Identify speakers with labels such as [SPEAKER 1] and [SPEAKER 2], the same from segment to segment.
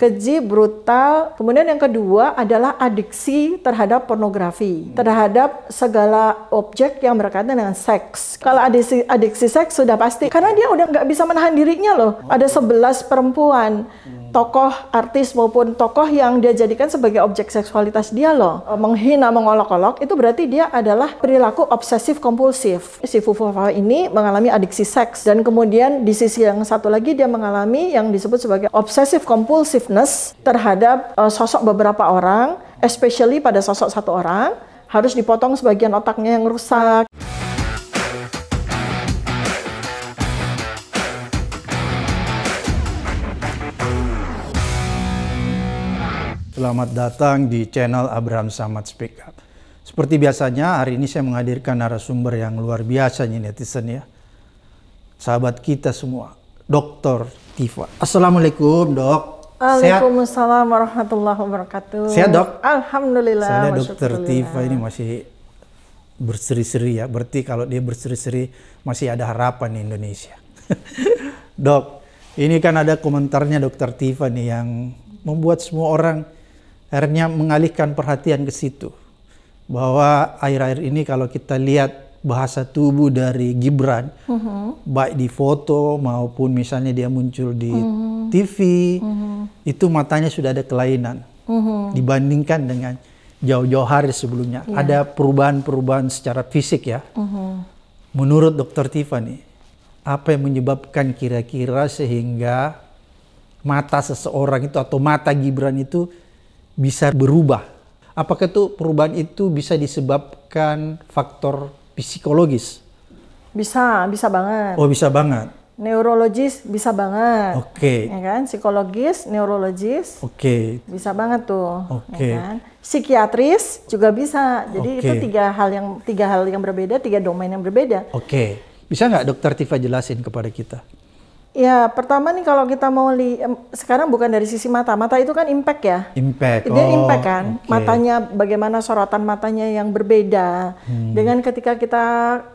[SPEAKER 1] keji, brutal. Kemudian yang kedua adalah adiksi terhadap pornografi, hmm. terhadap segala objek yang berkaitan dengan seks. Kalau adiksi, adiksi seks sudah pasti, karena dia udah nggak bisa menahan dirinya loh. Ada 11 perempuan tokoh artis maupun tokoh yang dia jadikan sebagai objek seksualitas dia loh eh, menghina mengolok-olok itu berarti dia adalah perilaku obsesif kompulsif si Fufu Fafa ini mengalami adiksi seks dan kemudian di sisi yang satu lagi dia mengalami yang disebut sebagai obsesif compulsiveness terhadap uh, sosok beberapa orang especially pada sosok satu orang harus dipotong sebagian otaknya yang rusak
[SPEAKER 2] Selamat datang di channel Abraham Samad Speak Up. Seperti biasanya, hari ini saya menghadirkan narasumber yang luar biasa nih netizen ya. Sahabat kita semua, Dr. Tifa. Assalamualaikum dok.
[SPEAKER 1] Waalaikumsalam warahmatullahi wabarakatuh. Sehat dok? Alhamdulillah. Saya Dr. Tifa ini
[SPEAKER 2] masih berseri-seri ya. Berarti kalau dia berseri-seri masih ada harapan di Indonesia. dok, ini kan ada komentarnya Dr. Tifa nih yang membuat semua orang akhirnya mengalihkan perhatian ke situ. Bahwa air-air ini kalau kita lihat bahasa tubuh dari Gibran, uh mm-hmm. -huh. baik di foto maupun misalnya dia muncul di uh -huh. TV, uh -huh. itu matanya sudah ada kelainan uh mm-hmm. -huh. dibandingkan dengan jauh-jauh hari sebelumnya. Yeah. Ada perubahan-perubahan secara fisik ya. Uh mm-hmm. -huh. Menurut Dokter Tiffany, apa yang menyebabkan kira-kira sehingga mata seseorang itu atau mata Gibran itu bisa berubah. Apakah itu perubahan itu bisa disebabkan faktor psikologis?
[SPEAKER 1] Bisa, bisa banget. Oh,
[SPEAKER 2] bisa banget.
[SPEAKER 1] Neurologis bisa banget. Oke. Okay. Ya kan? Psikologis, neurologis. Oke. Okay. Bisa banget tuh. Ya Oke. Okay. Ya kan? Psikiatris juga bisa. Jadi okay. itu tiga hal yang tiga hal yang berbeda, tiga domain yang berbeda.
[SPEAKER 2] Oke. Okay. Bisa nggak Dokter Tifa jelasin kepada kita?
[SPEAKER 1] Ya, pertama nih kalau kita mau li sekarang bukan dari sisi mata. Mata itu kan impact ya.
[SPEAKER 2] Impact. Dia oh, impact kan. Okay. Matanya
[SPEAKER 1] bagaimana sorotan matanya yang berbeda. Hmm. Dengan ketika kita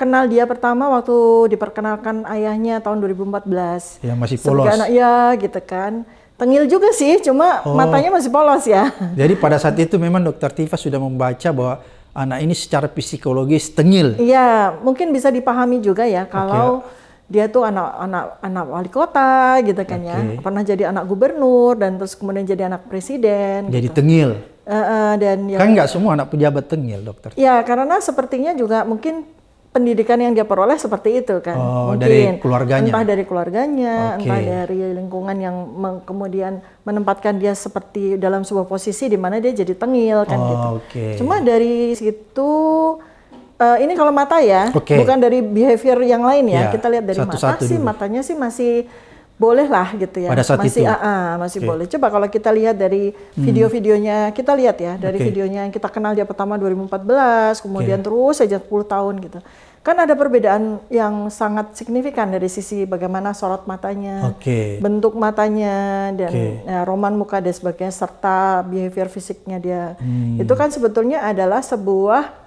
[SPEAKER 1] kenal dia pertama waktu diperkenalkan ayahnya tahun 2014. Ya masih polos. anak ya gitu kan. Tengil juga sih, cuma oh. matanya masih polos ya.
[SPEAKER 2] Jadi pada saat itu memang dokter Tifa sudah membaca bahwa anak ini secara psikologis tengil.
[SPEAKER 1] Iya, mungkin bisa dipahami juga ya kalau okay dia tuh anak anak anak wali kota gitu kan okay. ya pernah jadi anak gubernur dan terus kemudian jadi anak presiden jadi gitu. tengil uh, uh, dan ya, kan nggak
[SPEAKER 2] semua anak pejabat tengil dokter
[SPEAKER 1] ya karena sepertinya juga mungkin pendidikan yang dia peroleh seperti itu kan oh, mungkin dari keluarganya entah dari keluarganya okay. entah dari lingkungan yang kemudian menempatkan dia seperti dalam sebuah posisi di mana dia jadi tengil kan oh, gitu
[SPEAKER 2] okay. cuma
[SPEAKER 1] dari situ uh, ini kalau mata ya, okay. bukan dari behavior yang lain ya. ya kita lihat dari satu, mata sih, matanya sih masih boleh lah gitu ya. Pada saat masih itu. Uh, uh, masih okay. boleh. Coba kalau kita lihat dari hmm. video-videonya, kita lihat ya dari okay. videonya yang kita kenal dia pertama 2014, kemudian okay. terus saja 10 tahun gitu. Kan ada perbedaan yang sangat signifikan dari sisi bagaimana sorot matanya,
[SPEAKER 2] okay. bentuk
[SPEAKER 1] matanya dan okay. ya, roman muka dan sebagainya serta behavior fisiknya dia. Hmm. Itu kan sebetulnya adalah sebuah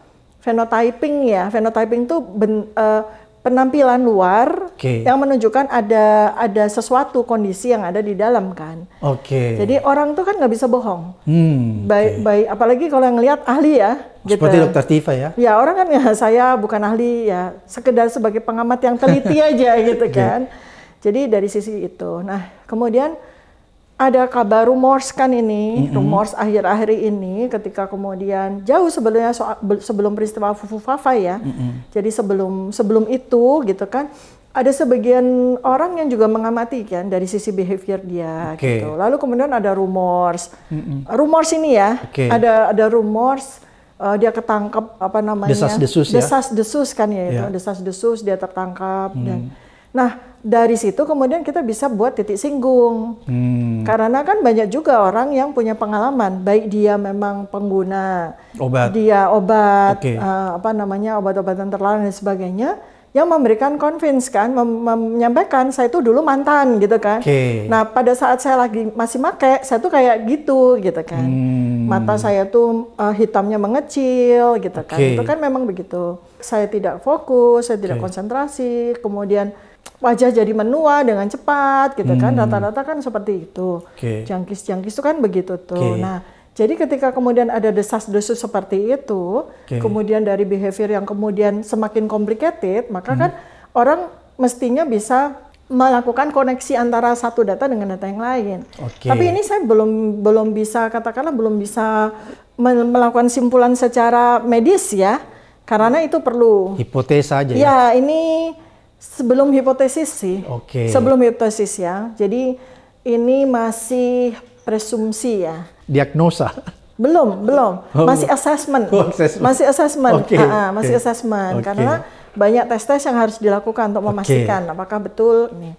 [SPEAKER 1] phenotyping ya. Phenotyping itu ben, uh, penampilan luar okay. yang menunjukkan ada ada sesuatu kondisi yang ada di dalam kan.
[SPEAKER 2] Oke. Okay. Jadi
[SPEAKER 1] orang tuh kan nggak bisa bohong.
[SPEAKER 2] Hmm.
[SPEAKER 1] Baik okay. baik apalagi kalau yang lihat ahli ya. Gitu. dokter Tifa ya. Ya orang kan ya saya bukan ahli ya sekedar sebagai pengamat yang teliti aja gitu kan. Okay. Jadi dari sisi itu. Nah kemudian ada kabar rumors kan ini, mm -hmm. rumors akhir-akhir ini ketika kemudian jauh sebelumnya soal, sebelum peristiwa Fufu Fafa ya. Mm -hmm. Jadi sebelum sebelum itu gitu kan ada sebagian orang yang juga mengamati kan dari sisi behavior dia okay. gitu. Lalu kemudian ada rumors. Mm -hmm. Rumors ini ya. Okay. Ada ada rumors uh, dia ketangkap apa namanya? desas-desus ya. Desas-desus kan ya yeah. itu, desas-desus dia tertangkap mm. dan nah dari situ kemudian kita bisa buat titik singgung. Hmm. Karena kan banyak juga orang yang punya pengalaman, baik dia memang pengguna obat, dia obat, okay. uh, eh, apa namanya obat-obatan terlarang dan sebagainya, yang memberikan convince kan, mem menyampaikan saya itu dulu mantan gitu kan. Okay. Nah pada saat saya lagi masih make, saya tuh kayak gitu gitu kan. Hmm. Mata saya tuh uh, hitamnya mengecil gitu okay. kan. Itu kan memang begitu. Saya tidak fokus, saya tidak okay. konsentrasi, kemudian wajah jadi menua dengan cepat gitu kan. hmm. kan rata-rata kan seperti itu okay. jangkis-jangkis itu kan begitu tuh okay. nah jadi ketika kemudian ada desas-desus seperti itu okay. kemudian dari behavior yang kemudian semakin complicated maka hmm. kan orang mestinya bisa melakukan koneksi antara satu data dengan data yang lain.
[SPEAKER 2] Okay. Tapi ini
[SPEAKER 1] saya belum belum bisa katakanlah belum bisa melakukan simpulan secara medis ya, karena hmm. itu perlu
[SPEAKER 2] hipotesa aja. Ya, ya
[SPEAKER 1] ini Sebelum hipotesis sih. Oke. Okay. Sebelum hipotesis ya. Jadi ini masih presumsi ya.
[SPEAKER 2] Diagnosa.
[SPEAKER 1] Belum, belum. Oh. Masih assessment. Oh, assessment. Masih assessment. Okay. masih okay. assessment okay. karena banyak tes-tes yang harus dilakukan untuk memastikan okay. apakah betul ini.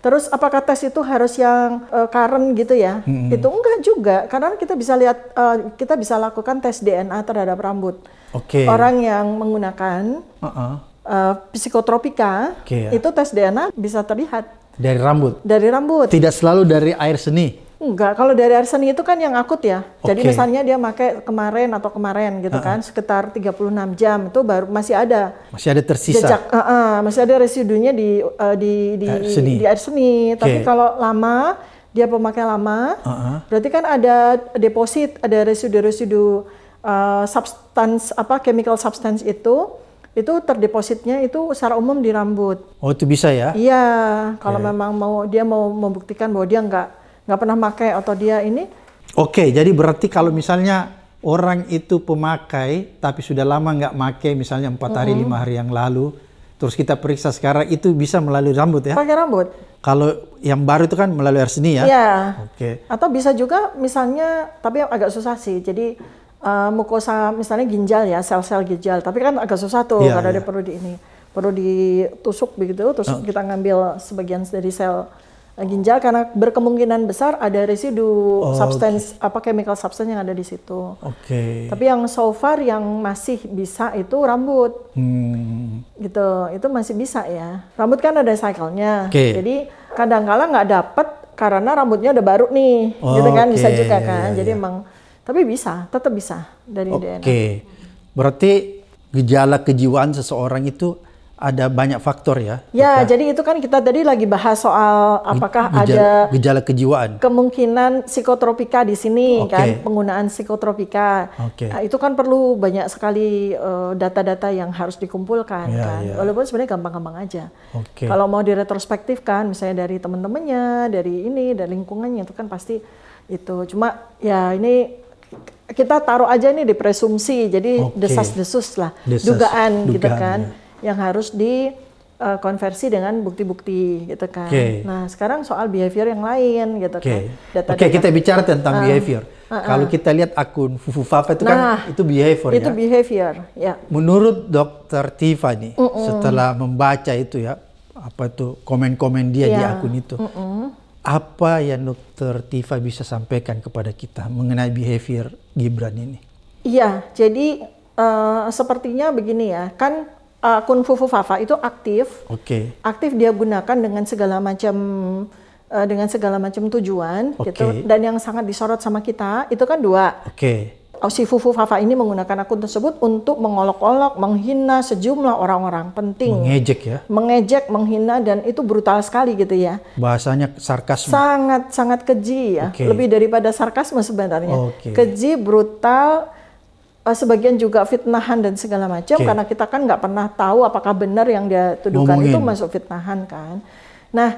[SPEAKER 1] Terus apakah tes itu harus yang uh, current gitu ya? Hmm. Itu enggak juga, karena kita bisa lihat uh, kita bisa lakukan tes DNA terhadap rambut.
[SPEAKER 2] Oke. Okay. Orang
[SPEAKER 1] yang menggunakan uh -uh uh, psikotropika okay, ya. itu tes DNA bisa terlihat dari rambut. Dari
[SPEAKER 2] rambut. Tidak selalu dari air seni.
[SPEAKER 1] Enggak, kalau dari air seni itu kan yang akut ya. Okay. Jadi misalnya dia pakai kemarin atau kemarin gitu uh -uh. kan, sekitar 36 jam itu baru masih ada.
[SPEAKER 2] Masih ada tersisa. Jejak,
[SPEAKER 1] uh -uh, masih ada residunya di uh, di di air seni. Di air seni. Okay. Tapi kalau lama dia pemakai lama, uh -uh. berarti kan ada deposit, ada residu-residu uh, substance apa chemical substance itu itu terdepositnya itu secara umum di rambut.
[SPEAKER 2] Oh itu bisa ya? Iya,
[SPEAKER 1] kalau okay. Iya. memang mau dia mau membuktikan bahwa dia nggak nggak pernah pakai atau dia ini.
[SPEAKER 2] Oke, okay, jadi berarti kalau misalnya orang itu pemakai tapi sudah lama nggak pakai misalnya empat hari lima mm -hmm. hari yang lalu, terus kita periksa sekarang itu bisa melalui rambut ya? Pakai rambut. Kalau yang baru itu kan melalui air seni ya? Iya. Oke. Okay.
[SPEAKER 1] Atau bisa juga misalnya tapi agak susah sih, jadi uh, mukosa misalnya ginjal ya, sel-sel ginjal. Tapi kan agak susah tuh yeah, karena yeah. dia iya. perlu di ini, perlu ditusuk begitu, terus uh. kita ngambil sebagian dari sel eh, ginjal karena berkemungkinan besar ada residu oh, substance okay. apa chemical substance yang ada di situ.
[SPEAKER 2] Oke. Okay. Tapi
[SPEAKER 1] yang so far yang masih bisa itu rambut.
[SPEAKER 2] Hmm.
[SPEAKER 1] Gitu, itu masih bisa ya. Rambut kan ada cycle-nya. Okay. Jadi kadang-kala nggak dapet karena rambutnya udah baru nih, oh, gitu kan okay. Oh, bisa juga kan. Yeah, Jadi yeah. emang tapi bisa, tetap bisa dari okay. DNA. Oke.
[SPEAKER 2] Berarti gejala kejiwaan seseorang itu ada banyak faktor ya.
[SPEAKER 1] Ya, apa? jadi itu kan kita tadi lagi bahas soal apakah gejala, ada
[SPEAKER 2] gejala kejiwaan.
[SPEAKER 1] Kemungkinan psikotropika di sini okay. kan penggunaan psikotropika. Okay. Nah, itu kan perlu banyak sekali eh, data-data uh, yang harus dikumpulkan ya, kan. ya. Walaupun sebenarnya gampang-gampang aja. Okay. Kalau mau diretrospektif kan misalnya dari teman-temannya, dari ini, dari lingkungannya itu kan pasti itu. Cuma ya ini kita taruh aja nih di presumsi, jadi okay. desas-desus lah, desas, dugaan, dugaan gitu kan, ya. yang harus dikonversi eh, uh, dengan bukti-bukti gitu kan. Okay. Nah sekarang soal behavior yang lain gitu okay. kan. Oke okay, kita bicara tentang uh, behavior. Uh, uh, Kalau kita
[SPEAKER 2] lihat akun Fufu Fafa itu kan, nah, kan itu behavior itu ya.
[SPEAKER 1] behavior ya.
[SPEAKER 2] Menurut dokter Tiffany uh -uh. setelah membaca itu ya apa itu komen-komen dia yeah. di ya. akun itu. Uh -uh apa yang Dr. Tifa bisa sampaikan kepada kita mengenai behavior Gibran ini?
[SPEAKER 1] Iya, jadi uh, sepertinya begini ya, kan uh, eh, Kunfufu Fafa itu aktif, okay. aktif dia gunakan dengan segala macam eh, dengan segala macam tujuan, okay. gitu. Dan yang sangat disorot sama kita itu kan dua. Oke. Okay si Fufu Fafa ini menggunakan akun tersebut untuk mengolok-olok, menghina sejumlah orang-orang penting. Mengejek ya. Mengejek, menghina dan itu brutal sekali gitu ya.
[SPEAKER 2] Bahasanya sarkasme. Sangat
[SPEAKER 1] sangat keji ya. Okay. Lebih daripada sarkasme sebenarnya. Okay. Keji, brutal, eh, sebagian juga fitnahan dan segala macam okay. karena kita kan nggak pernah tahu apakah benar yang dia tuduhkan Ngomongin. itu masuk fitnahan kan. Nah,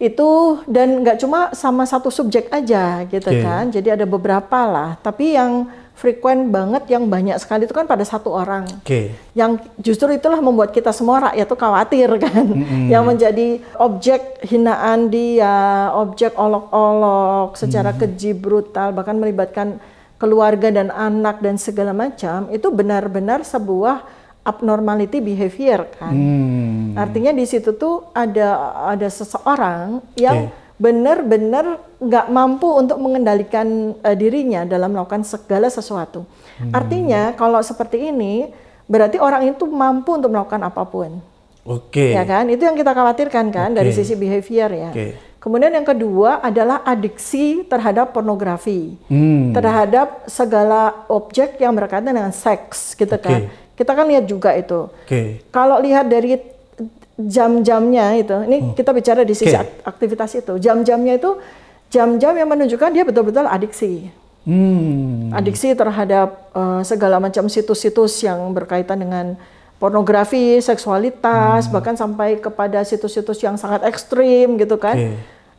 [SPEAKER 1] itu dan nggak cuma sama satu subjek aja gitu okay. kan. Jadi ada beberapa lah, tapi yang frekuen banget yang banyak sekali itu kan pada satu orang. Okay. Yang justru itulah membuat kita semua rakyat itu khawatir kan. Mm-hmm. Yang menjadi objek hinaan dia, objek olok-olok secara mm-hmm. keji brutal bahkan melibatkan keluarga dan anak dan segala macam itu benar-benar sebuah abnormality behavior kan. Mm. Artinya di situ tuh ada ada seseorang yang okay benar-benar nggak mampu untuk mengendalikan uh, dirinya dalam melakukan segala sesuatu. Hmm. Artinya kalau seperti ini berarti orang itu mampu untuk melakukan apapun.
[SPEAKER 2] Oke. Okay. Ya kan?
[SPEAKER 1] Itu yang kita khawatirkan kan okay. dari sisi behavior ya. Okay. Kemudian yang kedua adalah adiksi terhadap pornografi, hmm. terhadap segala objek yang berkaitan dengan seks, gitu okay. kan? Kita kan lihat juga itu. Okay. Kalau lihat dari jam-jamnya itu. Ini hmm. kita bicara di sisi okay. aktivitas itu. Jam-jamnya itu jam-jam yang menunjukkan dia betul-betul adiksi.
[SPEAKER 2] Hmm. Adiksi
[SPEAKER 1] terhadap uh, segala macam situs-situs yang berkaitan dengan pornografi, seksualitas, hmm. bahkan sampai kepada situs-situs yang sangat ekstrim gitu kan. Okay.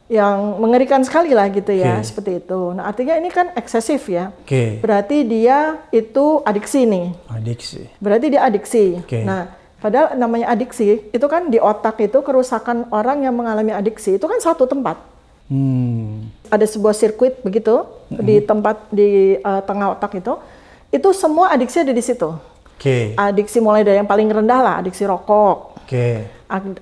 [SPEAKER 1] Yang mengerikan sekali lah gitu ya, okay. seperti itu. Nah artinya ini kan eksesif ya. Okay. Berarti dia itu adiksi nih. Adiksi. Berarti dia adiksi. Okay. Nah Padahal namanya adiksi, itu kan di otak itu kerusakan orang yang mengalami adiksi, itu kan satu tempat.
[SPEAKER 2] Hmm.
[SPEAKER 1] Ada sebuah sirkuit begitu, hmm. di tempat di uh, tengah otak itu, itu semua adiksi ada di situ. Okay. Adiksi mulai dari yang paling rendah lah, adiksi rokok. Okay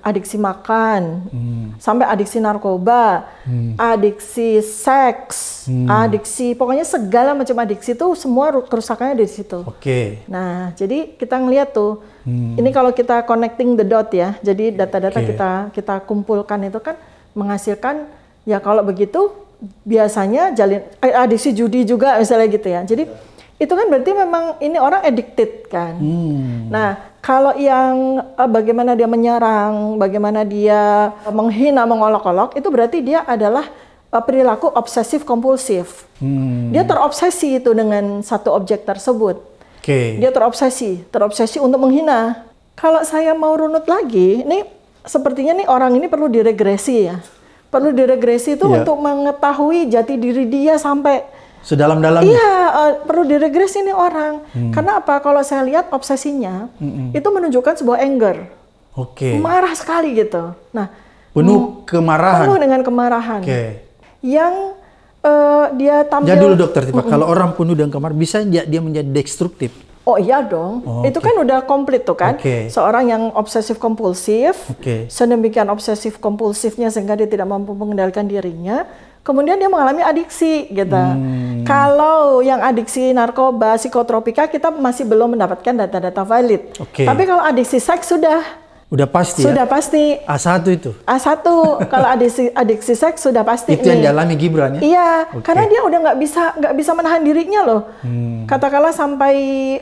[SPEAKER 1] adiksi makan, hmm. sampai adiksi narkoba, hmm. adiksi seks, hmm. adiksi pokoknya segala macam adiksi itu semua kerusakannya di situ. Oke. Okay. Nah, jadi kita ngelihat tuh hmm. ini kalau kita connecting the dot ya. Jadi data-data okay. kita kita kumpulkan itu kan menghasilkan ya kalau begitu biasanya jalin eh, adiksi judi juga misalnya gitu ya. Jadi ya. itu kan berarti memang ini orang addicted kan. Hmm. Nah, kalau yang uh, bagaimana dia menyerang, bagaimana dia menghina, mengolok-olok, itu berarti dia adalah uh, perilaku obsesif kompulsif.
[SPEAKER 2] Hmm. Dia
[SPEAKER 1] terobsesi itu dengan satu objek tersebut. Okay. Dia terobsesi, terobsesi untuk menghina. Kalau saya mau runut lagi, ini sepertinya nih orang ini perlu diregresi ya. Perlu diregresi itu yeah. untuk mengetahui jati diri dia sampai
[SPEAKER 2] sedalam-dalamnya. Iya,
[SPEAKER 1] uh, perlu diregres ini orang. Hmm. Karena apa? Kalau saya lihat obsesinya hmm. itu menunjukkan sebuah anger.
[SPEAKER 2] Oke. Okay. Marah
[SPEAKER 1] sekali gitu. Nah, penuh
[SPEAKER 2] mm, kemarahan. Penuh dengan
[SPEAKER 1] kemarahan. Oke. Okay. Yang uh, dia tampil Jadi dulu dokter tiba, mm kalau orang
[SPEAKER 2] penuh dengan kemarahan bisa dia, dia menjadi destruktif.
[SPEAKER 1] Oh iya dong, oh, itu kan udah komplit tuh kan. Okay. Seorang yang obsesif kompulsif, okay. sedemikian obsesif kompulsifnya sehingga dia tidak mampu mengendalikan dirinya, kemudian dia mengalami adiksi gitu.
[SPEAKER 2] Hmm.
[SPEAKER 1] Kalau yang adiksi narkoba, psikotropika kita masih belum mendapatkan data-data valid. Okay. Tapi kalau adiksi seks sudah
[SPEAKER 2] Udah pasti ya? Sudah ya? pasti. A1 itu?
[SPEAKER 1] A1. kalau adiksi, adiksi seks sudah pasti Itu nih. yang dialami
[SPEAKER 2] Gibran ya? Iya. Okay. Karena dia
[SPEAKER 1] udah nggak bisa nggak bisa menahan dirinya loh. Hmm. Katakanlah sampai,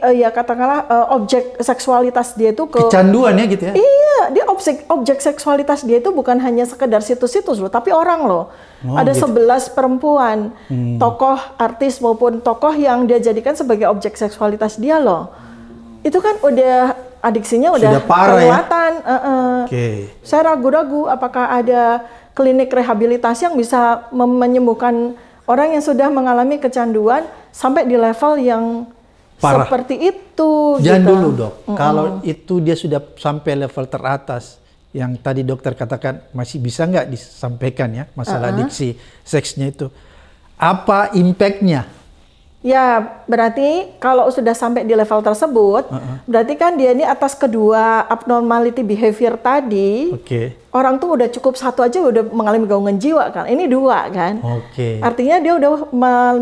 [SPEAKER 1] uh, ya katakanlah uh, objek seksualitas dia itu ke... Kecanduan ya gitu ya? Iya Iya, dia objek objek seksualitas dia itu bukan hanya sekedar situs-situs loh, tapi orang loh. Oh, Ada gitu. 11 perempuan, hmm. tokoh, artis maupun tokoh yang dia jadikan sebagai objek seksualitas dia loh. Itu kan udah adiksinya udah ya? kelewatan. Ya? Uh -uh. Okay. Saya ragu-ragu apakah ada klinik rehabilitasi yang bisa menyembuhkan orang yang sudah mengalami kecanduan sampai di level yang Parah. Seperti itu. Jangan gitu. dulu dok.
[SPEAKER 2] Mm -mm. Kalau itu dia sudah sampai level teratas, yang tadi dokter katakan masih bisa nggak disampaikan ya masalah uh -huh. diksi seksnya itu. Apa impactnya?
[SPEAKER 1] Ya, berarti kalau sudah sampai di level tersebut, uh -uh. berarti kan dia ini atas kedua abnormality behavior tadi, okay. orang tuh udah cukup satu aja udah mengalami gangguan jiwa kan. Ini dua kan.
[SPEAKER 2] Okay. Artinya
[SPEAKER 1] dia udah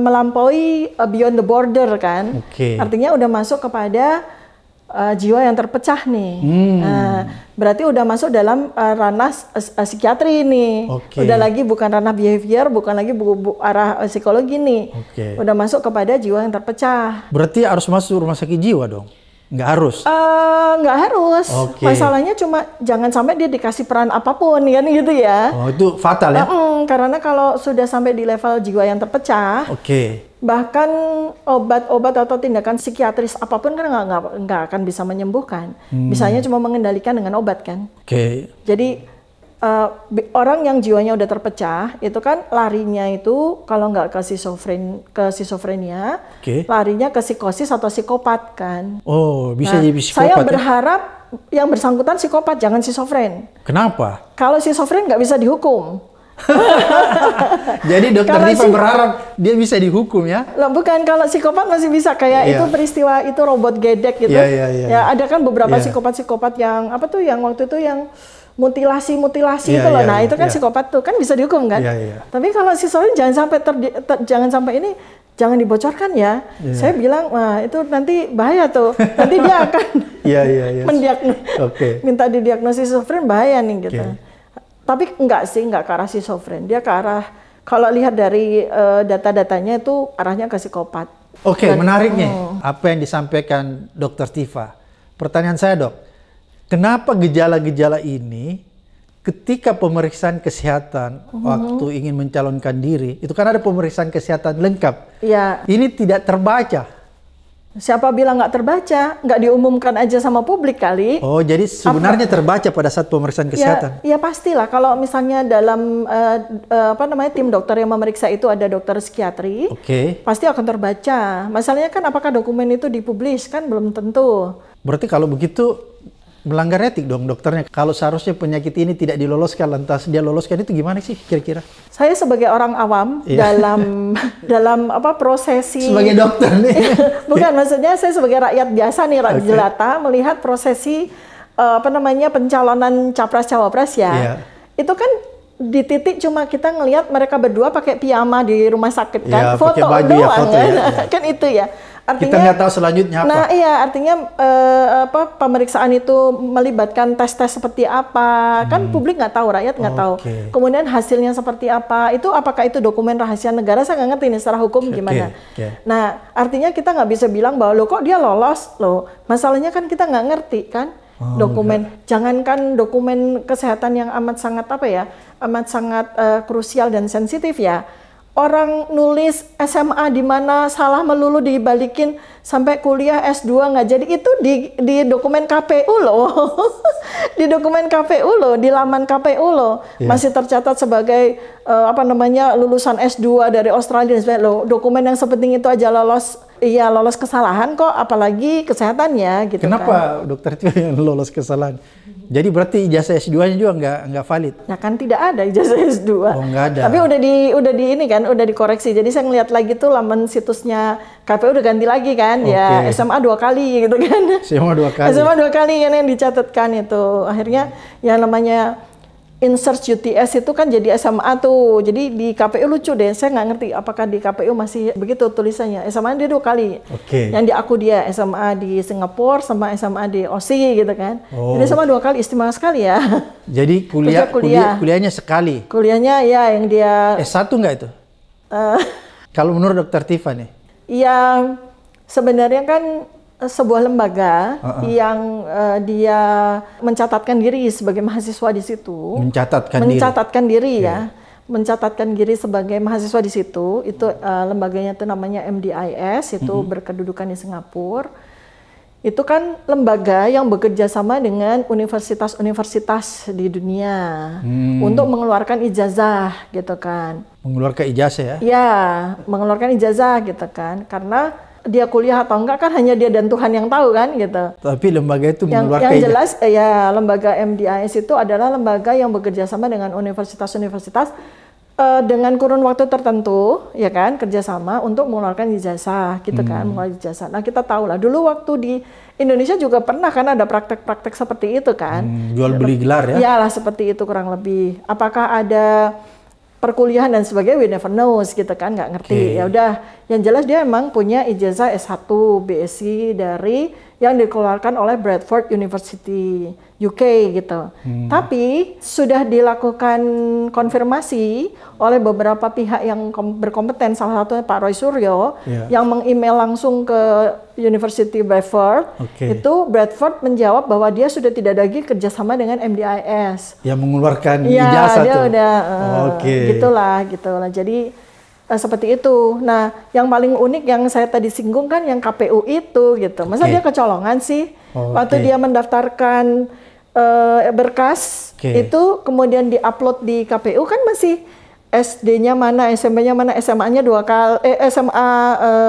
[SPEAKER 1] melampaui uh, beyond the border kan. Okay. Artinya udah masuk kepada uh, jiwa yang terpecah nih. Hmm. Uh, berarti udah masuk dalam uh, ranah uh, psikiatri ini. Okay. Udah lagi bukan ranah behavior, bukan lagi bu bu arah uh, psikologi nih. Okay. Udah masuk kepada jiwa yang terpecah.
[SPEAKER 2] Berarti harus masuk rumah sakit jiwa dong. Nggak harus?
[SPEAKER 1] Uh, nggak harus. Okay. Masalahnya cuma jangan sampai dia dikasih peran apapun, kan gitu ya.
[SPEAKER 2] Oh, itu fatal ya? Uh -uh,
[SPEAKER 1] karena kalau sudah sampai di level jiwa yang terpecah,
[SPEAKER 2] okay
[SPEAKER 1] bahkan obat-obat atau tindakan psikiatris apapun kan nggak akan bisa menyembuhkan. Hmm. Misalnya cuma mengendalikan dengan obat kan. Oke. Okay. Jadi uh, orang yang jiwanya udah terpecah itu kan larinya itu kalau nggak ke sisofren ke sisofrenia okay. larinya ke psikosis atau psikopat kan.
[SPEAKER 2] Oh, bisa nah, jadi psikopat. Saya ya? berharap
[SPEAKER 1] ya? yang bersangkutan psikopat jangan sisofren
[SPEAKER 2] Kenapa?
[SPEAKER 1] Kalau sisofren nggak bisa dihukum
[SPEAKER 2] Jadi dokter Tifa si... berharap dia bisa dihukum ya?
[SPEAKER 1] Loh, bukan kalau psikopat masih bisa kayak yeah. itu peristiwa itu robot gedek gitu. Yeah, yeah, yeah. Ya ada kan beberapa iya. psikopat-psikopat yang apa tuh yang waktu itu yang mutilasi-mutilasi iya, itu loh. Iya, nah, itu kan psikopat tuh kan bisa dihukum kan? Tapi kalau si siswanya jangan sampai ter, ter, jangan sampai ini jangan dibocorkan ya. Yeah. Saya bilang, wah itu nanti bahaya tuh. Nanti dia akan yeah, yeah, yeah. okay. minta didiagnosis sofren bahaya nih gitu. Okay. Tapi enggak sih, enggak ke arah sovereign. Dia ke arah kalau lihat dari uh, data-datanya itu arahnya ke psikopat.
[SPEAKER 2] Oke, okay, menariknya oh. apa yang disampaikan Dokter Tifa. Pertanyaan saya, Dok. Kenapa gejala-gejala ini ketika pemeriksaan kesehatan mm-hmm. waktu ingin mencalonkan diri itu kan ada pemeriksaan kesehatan lengkap. Iya. Ini tidak terbaca.
[SPEAKER 1] Siapa bilang nggak terbaca? Nggak diumumkan aja sama publik kali. Oh,
[SPEAKER 2] jadi sebenarnya apa? terbaca pada saat pemeriksaan ya, kesehatan?
[SPEAKER 1] Ya, ya pastilah. Kalau misalnya dalam uh, uh, apa namanya tim dokter yang memeriksa itu ada dokter psikiatri, okay. pasti akan terbaca. Masalahnya kan apakah dokumen itu dipublis kan belum tentu.
[SPEAKER 2] Berarti kalau begitu melanggar etik dong dokternya. Kalau seharusnya penyakit ini tidak diloloskan, lantas dia loloskan itu gimana sih kira-kira?
[SPEAKER 1] Saya sebagai orang awam
[SPEAKER 2] yeah. dalam dalam
[SPEAKER 1] apa prosesi sebagai dokter nih. Bukan maksudnya saya sebagai rakyat biasa nih rakyat okay. jelata melihat prosesi eh, apa namanya pencalonan capres cawapres ya. Yeah. Itu kan di titik cuma kita ngelihat mereka berdua pakai piyama di rumah sakit kan, ya, foto baju, ya, foto kan? ya, ya. kan itu ya. Artinya, kita nggak
[SPEAKER 2] tahu selanjutnya apa. Nah
[SPEAKER 1] iya artinya eh, apa pemeriksaan itu melibatkan tes-tes seperti apa kan hmm. kan publik nggak tahu rakyat nggak okay. tahu. Kemudian hasilnya seperti apa itu apakah itu dokumen rahasia negara saya nggak ngerti ini secara hukum gimana. Okay. Nah artinya kita nggak bisa bilang bahwa lo kok dia lolos lo masalahnya kan kita nggak ngerti kan. Oh, dokumen enggak. jangankan dokumen kesehatan yang amat sangat apa ya amat sangat uh, krusial dan sensitif ya orang nulis SMA di mana salah melulu dibalikin sampai kuliah S2 nggak jadi itu di di dokumen KPU loh. di dokumen KPU loh, di laman KPU loh. Yeah. Masih tercatat sebagai uh, apa namanya lulusan S2 dari Australia dan Dokumen yang sepenting itu aja lolos Iya lolos kesalahan kok, apalagi kesehatannya gitu. Kan. Kenapa kan.
[SPEAKER 2] dokter itu yang lolos kesalahan? Jadi berarti ijazah S2-nya juga nggak nggak valid?
[SPEAKER 1] Ya kan tidak ada ijazah S2.
[SPEAKER 2] Oh nggak ada. Tapi udah
[SPEAKER 1] di udah di ini kan, udah dikoreksi. Jadi saya ngeliat lagi tuh laman situsnya KPU udah ganti lagi kan, okay. ya SMA dua kali gitu kan.
[SPEAKER 2] SMA dua kali. SMA
[SPEAKER 1] dua kali kan yang dicatatkan itu. Akhirnya yang namanya insert UTS itu kan jadi SMA tuh. Jadi di KPU lucu deh, saya nggak ngerti apakah di KPU masih begitu tulisannya. SMA dia dua kali. Oke. Okay. Yang di aku dia SMA di Singapura sama SMA di OC gitu kan. Oh. Jadi sama dua kali, istimewa sekali ya.
[SPEAKER 2] Jadi kuliah, kuliah. kuliah kuliahnya sekali.
[SPEAKER 1] Kuliahnya ya yang dia S1 nggak itu? Uh,
[SPEAKER 2] Kalau menurut dokter Tiffany?
[SPEAKER 1] ya sebenarnya kan eh, sebuah lembaga uh -uh. yang uh, dia mencatatkan diri sebagai mahasiswa di situ. Mencatatkan, mencatatkan diri. diri iya. yeah. ya. Mencatatkan diri sebagai mahasiswa di situ. Itu uh, lembaganya itu namanya MDIS, itu mm -hmm. berkedudukan di Singapura. Itu kan lembaga yang bekerja sama dengan universitas-universitas di dunia hmm. untuk mengeluarkan ijazah gitu kan
[SPEAKER 2] mengeluarkan ijazah ya? Ya,
[SPEAKER 1] mengeluarkan ijazah gitu kan. Karena dia kuliah atau enggak kan hanya dia dan Tuhan yang tahu kan gitu.
[SPEAKER 2] Tapi lembaga itu yang, mengeluarkan yang jelas
[SPEAKER 1] ijazah. Eh, ya lembaga MDIS itu adalah lembaga yang bekerja sama dengan universitas-universitas uh, dengan kurun waktu tertentu ya kan kerjasama untuk mengeluarkan ijazah gitu kan, hmm. kan mengeluarkan ijazah. Nah kita tahu lah dulu waktu di Indonesia juga pernah kan ada praktek-praktek seperti itu kan
[SPEAKER 2] hmm, jual beli gelar ya? Iyalah
[SPEAKER 1] seperti itu kurang lebih. Apakah ada perkuliahan dan sebagainya we never knows gitu kan nggak ngerti okay. ya udah yang jelas dia memang punya ijazah S1 BSc dari yang dikeluarkan oleh Bradford University UK gitu. Hmm. Tapi sudah dilakukan konfirmasi oleh beberapa pihak yang berkompeten, salah satunya Pak Roy Suryo yeah. yang meng-email langsung ke University Bradford. Okay. Itu Bradford menjawab bahwa dia sudah tidak lagi kerjasama dengan MDIS.
[SPEAKER 2] Yang mengeluarkan ya, ijazah dia Udah, eh, Oke. Okay. Gitulah,
[SPEAKER 1] gitulah. Jadi Nah, seperti itu. Nah, yang paling unik yang saya tadi singgung kan yang KPU itu gitu. Masa okay. dia kecolongan sih? Okay. Waktu dia mendaftarkan uh, berkas okay. itu kemudian diupload di KPU kan masih SD-nya mana, SMP-nya mana, SMA-nya dua kali, eh, SMA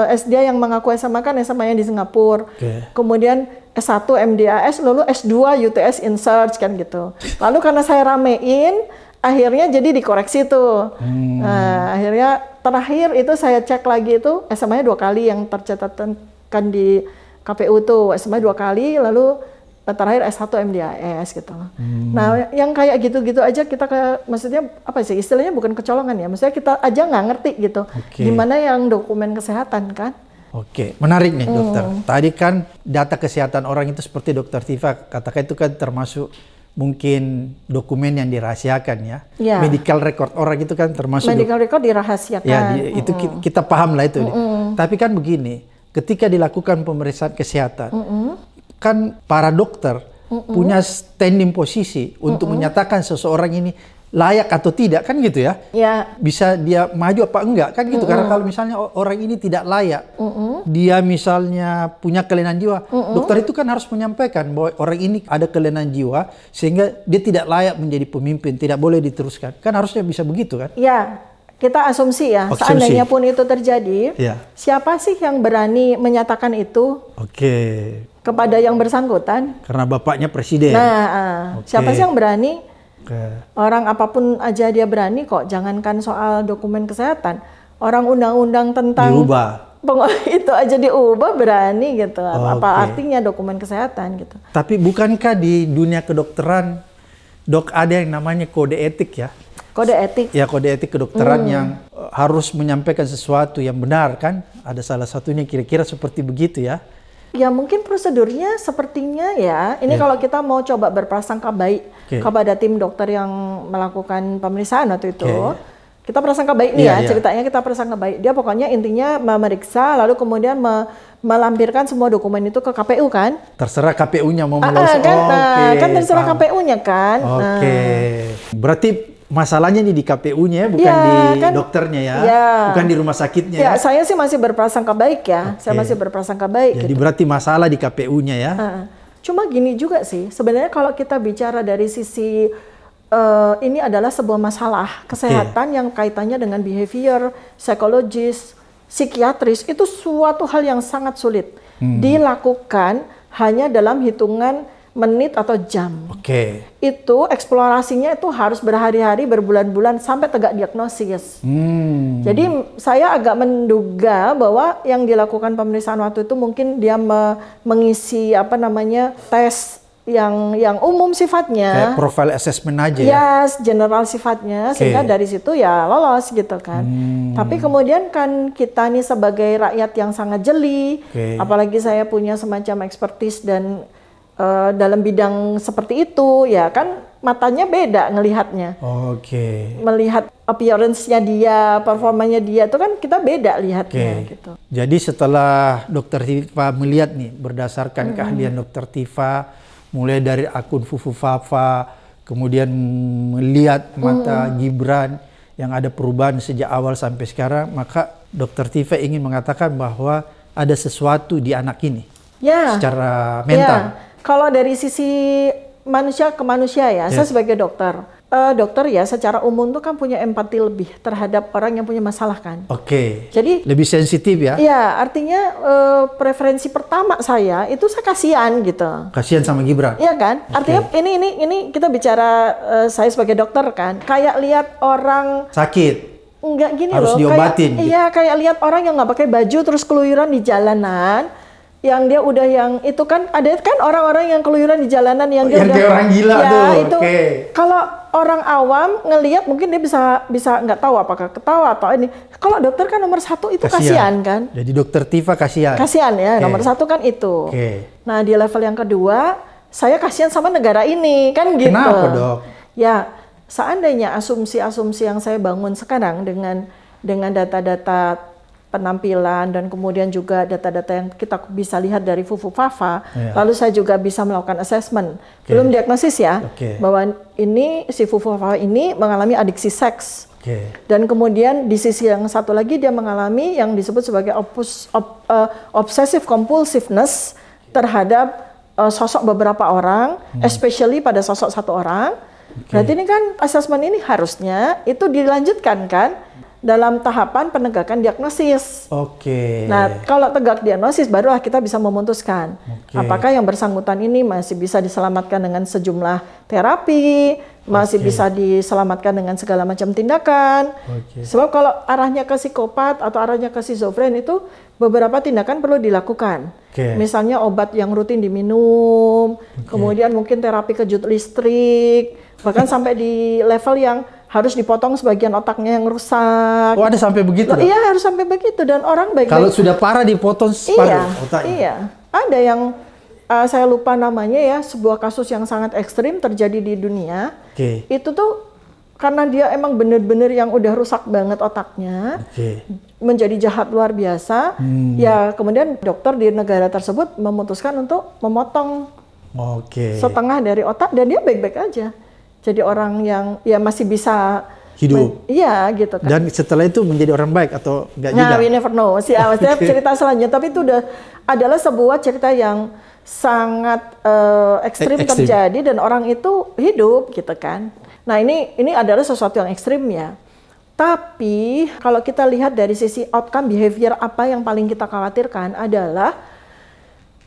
[SPEAKER 1] eh, SD yang mengaku SMA kan SMA-nya di Singapura. Okay. Kemudian S1 MDAS, lalu S2 UTS in search kan gitu. Lalu karena saya ramein, akhirnya jadi dikoreksi tuh. Hmm. Nah, akhirnya terakhir itu saya cek lagi itu SMA-nya dua kali yang tercatatkan kan di KPU tuh SMA dua kali lalu terakhir S1 MDAS gitu Hmm. Nah, yang kayak gitu-gitu aja kita ke, maksudnya apa sih istilahnya bukan kecolongan ya, maksudnya kita aja nggak ngerti gitu. Okay. Gimana yang dokumen kesehatan kan?
[SPEAKER 2] Oke, menarik nih dokter. Hmm. Tadi kan data kesehatan orang itu seperti dokter Tifa katakan itu kan termasuk mungkin dokumen yang dirahasiakan ya. ya. Medical record orang itu kan termasuk medical
[SPEAKER 1] record dirahasiakan. Ya, di, mm. itu
[SPEAKER 2] kita, paham lah itu. Mm -mm. Tapi kan begini, ketika dilakukan pemeriksaan kesehatan, mm -mm. kan para dokter mm -mm. punya standing posisi untuk mm -mm. menyatakan seseorang ini layak atau tidak kan gitu ya. Ya. Bisa dia maju apa enggak kan gitu. Mm -mm. Karena kalau misalnya orang ini tidak layak, mm -mm. dia misalnya punya kelainan jiwa, mm -mm. dokter itu kan harus menyampaikan bahwa orang ini ada kelainan jiwa sehingga dia tidak layak menjadi pemimpin, tidak boleh diteruskan. Kan harusnya bisa begitu kan?
[SPEAKER 1] Ya. Kita asumsi ya, asumsi. seandainya pun itu terjadi, ya. siapa sih yang berani menyatakan itu? Oke. Kepada yang bersangkutan?
[SPEAKER 2] Karena bapaknya presiden. Nah, okay. Ah. siapa sih yang berani Okay.
[SPEAKER 1] Orang apapun aja dia berani kok, jangankan soal dokumen kesehatan, orang undang-undang tentang diubah. itu aja diubah berani gitu. Oh, Apa artinya dokumen kesehatan gitu.
[SPEAKER 2] Tapi bukankah di dunia kedokteran dok ada yang namanya kode etik ya? Kode etik. Ya kode etik kedokteran hmm. yang eh, harus menyampaikan sesuatu yang benar kan? Ada salah satunya kira-kira seperti begitu ya
[SPEAKER 1] ya mungkin prosedurnya sepertinya ya ini yeah. kalau kita mau coba berprasangka baik okay. kepada tim dokter yang melakukan pemeriksaan waktu itu okay. kita prasangka baik yeah, iya, ya yeah. ceritanya kita prasangka baik dia pokoknya intinya memeriksa lalu kemudian me melampirkan semua dokumen itu ke KPU kan
[SPEAKER 2] terserah KPU-nya mau ah, melakukan ah, kan, oh, nah, okay. kan terserah
[SPEAKER 1] KPU-nya kan oke okay.
[SPEAKER 2] nah. berarti masalahnya nih di KPU-nya bukan ya, di kan, dokternya ya, ya bukan di rumah sakitnya ya, ya saya
[SPEAKER 1] sih masih berprasangka baik ya okay. saya masih berprasangka baik jadi
[SPEAKER 2] gitu. berarti masalah di KPU-nya ya
[SPEAKER 1] cuma gini juga sih sebenarnya kalau kita bicara dari sisi uh, ini adalah sebuah masalah kesehatan okay. yang kaitannya dengan behavior psikologis psikiatris itu suatu hal yang sangat sulit hmm. dilakukan hanya dalam hitungan menit atau jam. Oke. Okay. Itu eksplorasinya itu harus berhari-hari, berbulan-bulan sampai tegak diagnosis.
[SPEAKER 2] Hmm. Jadi
[SPEAKER 1] saya agak menduga bahwa yang dilakukan pemeriksaan waktu itu mungkin dia me mengisi apa namanya tes yang yang umum sifatnya. Kayak
[SPEAKER 2] profile assessment aja ya.
[SPEAKER 1] Yes, general sifatnya okay. sehingga dari situ ya lolos gitu kan.
[SPEAKER 2] Hmm. Tapi
[SPEAKER 1] kemudian kan kita nih sebagai rakyat yang sangat jeli, okay. apalagi saya punya semacam expertise dan uh, dalam bidang seperti itu ya kan matanya beda ngelihatnya.
[SPEAKER 2] Oke. Okay.
[SPEAKER 1] Melihat appearance-nya dia, performanya dia itu kan kita beda lihatnya okay. gitu.
[SPEAKER 2] Jadi setelah Dokter Tifa melihat nih berdasarkan hmm. keahlian Dokter Tifa mulai dari akun Fufu Fafa, kemudian melihat mata hmm. Gibran yang ada perubahan sejak awal sampai sekarang, maka Dokter Tifa ingin mengatakan bahwa ada sesuatu di anak ini. Ya. Secara mental.
[SPEAKER 1] Ya kalau dari sisi manusia ke manusia ya, yes. Ya. saya sebagai dokter, uh, dokter ya secara umum tuh kan punya empati lebih terhadap orang yang punya masalah kan.
[SPEAKER 2] Oke. Okay. Jadi lebih sensitif ya?
[SPEAKER 1] Iya, artinya uh, preferensi pertama saya itu saya kasihan gitu.
[SPEAKER 2] Kasihan sama Gibran.
[SPEAKER 1] Iya kan? Okay. Artinya ini ini ini kita bicara uh, saya sebagai dokter kan, kayak lihat orang
[SPEAKER 2] sakit
[SPEAKER 1] enggak gini harus loh, diobatin. Kayak, gitu. Iya, kayak lihat orang yang nggak pakai baju terus keluyuran di jalanan, yang dia udah yang itu kan ada kan orang-orang yang keluyuran di jalanan yang oh, dia yang udah orang gila ya, tuh. itu okay. kalau orang awam ngelihat mungkin dia bisa bisa nggak tahu apakah ketawa atau ini kalau dokter kan nomor satu itu kasihan, kasihan kan
[SPEAKER 2] jadi dokter Tifa kasihan kasihan ya okay. nomor satu
[SPEAKER 1] kan itu okay. nah di level yang kedua saya kasihan sama negara ini kan gitu kenapa dok ya seandainya asumsi-asumsi yang saya bangun sekarang dengan dengan data-data penampilan dan kemudian juga data-data yang kita bisa lihat dari Fufu Fafa. Yeah. Lalu saya juga bisa melakukan assessment, okay. belum diagnosis ya, okay. bahwa ini si Fufu Fafa ini mengalami adiksi seks. Okay. Dan kemudian di sisi yang satu lagi dia mengalami yang disebut sebagai opus, op, uh, eh, obsessive compulsiveness okay. terhadap uh, sosok beberapa orang, hmm. especially pada sosok satu orang. Okay. Berarti ini kan asesmen ini harusnya itu dilanjutkan kan? dalam tahapan penegakan diagnosis.
[SPEAKER 2] Oke. Okay. Nah,
[SPEAKER 1] kalau tegak diagnosis barulah kita bisa memutuskan
[SPEAKER 2] okay. apakah
[SPEAKER 1] yang bersangkutan ini masih bisa diselamatkan dengan sejumlah terapi, masih okay. bisa diselamatkan dengan segala macam tindakan. Okay. Sebab kalau arahnya ke psikopat atau arahnya ke schizofren itu beberapa tindakan perlu dilakukan. Okay. Misalnya obat yang rutin diminum, okay. kemudian mungkin terapi kejut listrik, bahkan sampai di level yang harus dipotong sebagian otaknya yang rusak. Oh ada sampai begitu? Loh, iya harus sampai begitu dan orang baik. Kalau sudah parah dipotong separuh iya, otaknya. Iya ada yang uh, saya lupa namanya ya sebuah kasus yang sangat ekstrim terjadi di dunia. Okay. Itu tuh karena dia emang bener-bener yang udah rusak banget otaknya, okay. menjadi jahat luar biasa. Hmm. Ya kemudian dokter di negara tersebut memutuskan untuk memotong
[SPEAKER 2] okay. setengah
[SPEAKER 1] dari otak dan dia baik-baik aja jadi orang yang ya masih bisa hidup. Iya gitu kan. Dan
[SPEAKER 2] setelah itu menjadi orang baik atau enggak nah, juga? Nah, we
[SPEAKER 1] never know. Si okay. cerita selanjutnya, tapi itu udah adalah sebuah cerita yang sangat uh, ekstrim, ekstrim terjadi dan orang itu hidup gitu kan. Nah, ini ini adalah sesuatu yang ekstrim ya. Tapi kalau kita lihat dari sisi outcome behavior apa yang paling kita khawatirkan adalah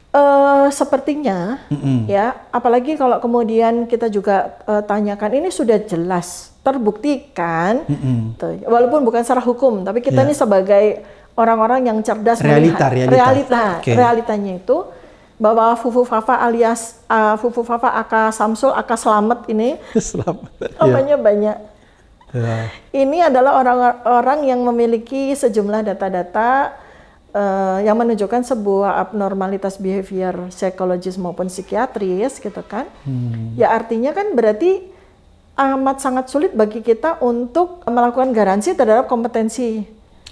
[SPEAKER 1] Uh, sepertinya mm -hmm. ya, apalagi kalau kemudian kita juga uh, tanyakan ini sudah jelas terbuktikan, mm -hmm. tuh, gitu. walaupun bukan secara hukum, tapi kita yeah. ini sebagai orang-orang yang cerdas realita, melihat realita, realita okay. realitanya itu bahwa Fufu Fafa alias uh, Fufu Fafa Aka Samsul Aka Selamat ini,
[SPEAKER 2] Selamat, namanya iya. yeah.
[SPEAKER 1] banyak. Yeah. Ini adalah orang-orang yang memiliki sejumlah data-data Eh, yang menunjukkan sebuah abnormalitas behavior psikologis maupun psikiatris gitu kan. Hmm. Ya artinya kan berarti amat sangat sulit bagi kita untuk melakukan garansi terhadap kompetensi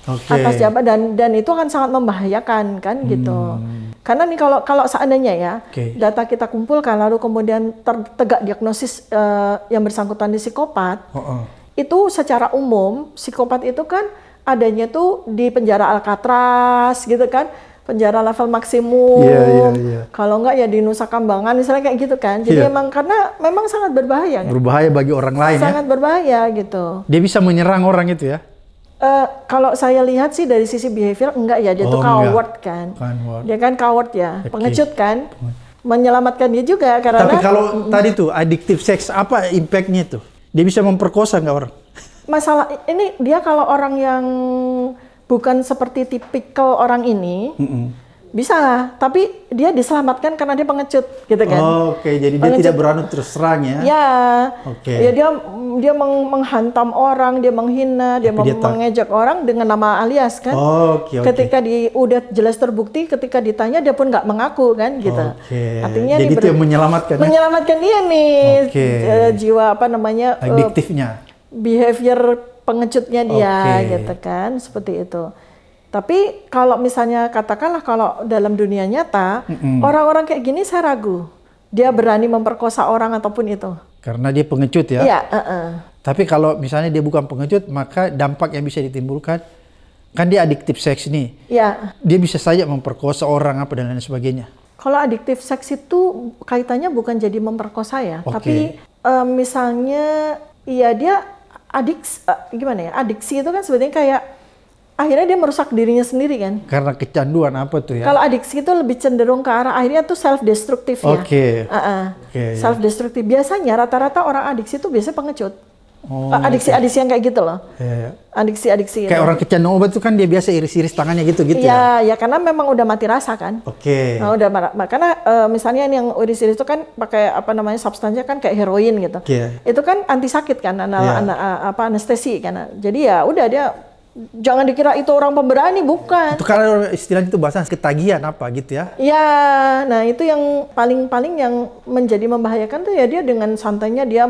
[SPEAKER 1] okay. atas jabatan dan dan itu akan sangat membahayakan kan gitu. hmm. gitu. Karena nih kalau kalau seandainya ya okay. data kita kumpulkan lalu kemudian tertegak diagnosis uh, yang bersangkutan di psikopat, oh, oh. itu secara umum psikopat itu kan adanya tuh di penjara Alcatraz gitu kan penjara level maksimum. Yeah, yeah, yeah. Kalau enggak ya di Nusa Kambangan misalnya kayak gitu kan. Jadi yeah. emang karena memang sangat berbahaya. Kan?
[SPEAKER 2] Berbahaya bagi orang lain. Ya. Sangat ya?
[SPEAKER 1] berbahaya gitu.
[SPEAKER 2] Dia bisa menyerang orang itu ya.
[SPEAKER 1] Uh, kalau saya lihat sih dari sisi behavior enggak ya dia oh, tuh coward enggak. kan.
[SPEAKER 2] Coward. Dia
[SPEAKER 1] kan coward ya, okay. pengecut kan. Menyelamatkan dia juga karena Tapi kalau tadi
[SPEAKER 2] tuh adiktif seks apa impactnya tuh? Dia bisa memperkosa nggak orang?
[SPEAKER 1] masalah ini dia kalau orang yang bukan seperti tipikal orang ini mm -hmm. bisa tapi dia diselamatkan karena dia pengecut gitu kan oh,
[SPEAKER 2] oke okay. jadi pengecut. dia tidak berani terus terang ya ya
[SPEAKER 1] oke okay. ya dia dia meng menghantam orang dia menghina dia, dia mengejek orang dengan nama alias kan oh, oke okay, okay. ketika di udah jelas terbukti ketika ditanya dia pun nggak mengaku kan gitu
[SPEAKER 2] okay. artinya jadi dia itu yang menyelamatkan
[SPEAKER 1] menyelamatkan ya? dia nih okay. Eh, jiwa apa namanya
[SPEAKER 2] adiktifnya eh,
[SPEAKER 1] behavior pengecutnya dia okay. gitu kan seperti itu. Tapi kalau misalnya katakanlah kalau dalam dunia nyata orang-orang mm -mm. kayak gini saya ragu dia berani memperkosa orang ataupun itu.
[SPEAKER 2] Karena dia pengecut ya. Iya. Uh -uh. Tapi kalau misalnya dia bukan pengecut maka dampak yang bisa ditimbulkan kan dia adiktif seks nih. Iya. Dia bisa saja memperkosa orang apa dan lain sebagainya.
[SPEAKER 1] Kalau adiktif seks itu kaitannya bukan jadi memperkosa ya, okay. tapi um, misalnya iya dia adik uh, eh, gimana ya adiksi itu kan sebetulnya kayak akhirnya dia merusak dirinya sendiri kan
[SPEAKER 2] karena kecanduan apa tuh ya kalau
[SPEAKER 1] adiksi itu lebih cenderung ke arah akhirnya tuh self destruktif ya oke uh -uh. okay, ya. self destruktif biasanya rata-rata orang adiksi itu biasanya pengecut
[SPEAKER 2] Oh, adiksi-adiksi ah, yang kayak gitu loh. Iya,
[SPEAKER 1] Adiksi-adiksi. Iya. Kayak ini. orang
[SPEAKER 2] kecanduan obat tuh kan dia biasa iris-iris tangannya gitu-gitu iya, ya. Iya,
[SPEAKER 1] ya karena memang udah mati rasa kan.
[SPEAKER 2] Oke. Okay. Nah, udah
[SPEAKER 1] karena uh, misalnya yang iris-iris itu kan pakai apa namanya substansinya kan kayak heroin gitu. Yeah. Itu kan anti sakit kan, anal yeah. ana, iya. apa anestesi kan. Jadi ya udah dia jangan dikira itu orang pemberani bukan itu
[SPEAKER 2] kalau istilahnya itu bahasa ketagihan apa gitu ya
[SPEAKER 1] ya nah itu yang paling-paling yang menjadi membahayakan tuh ya dia dengan santainya dia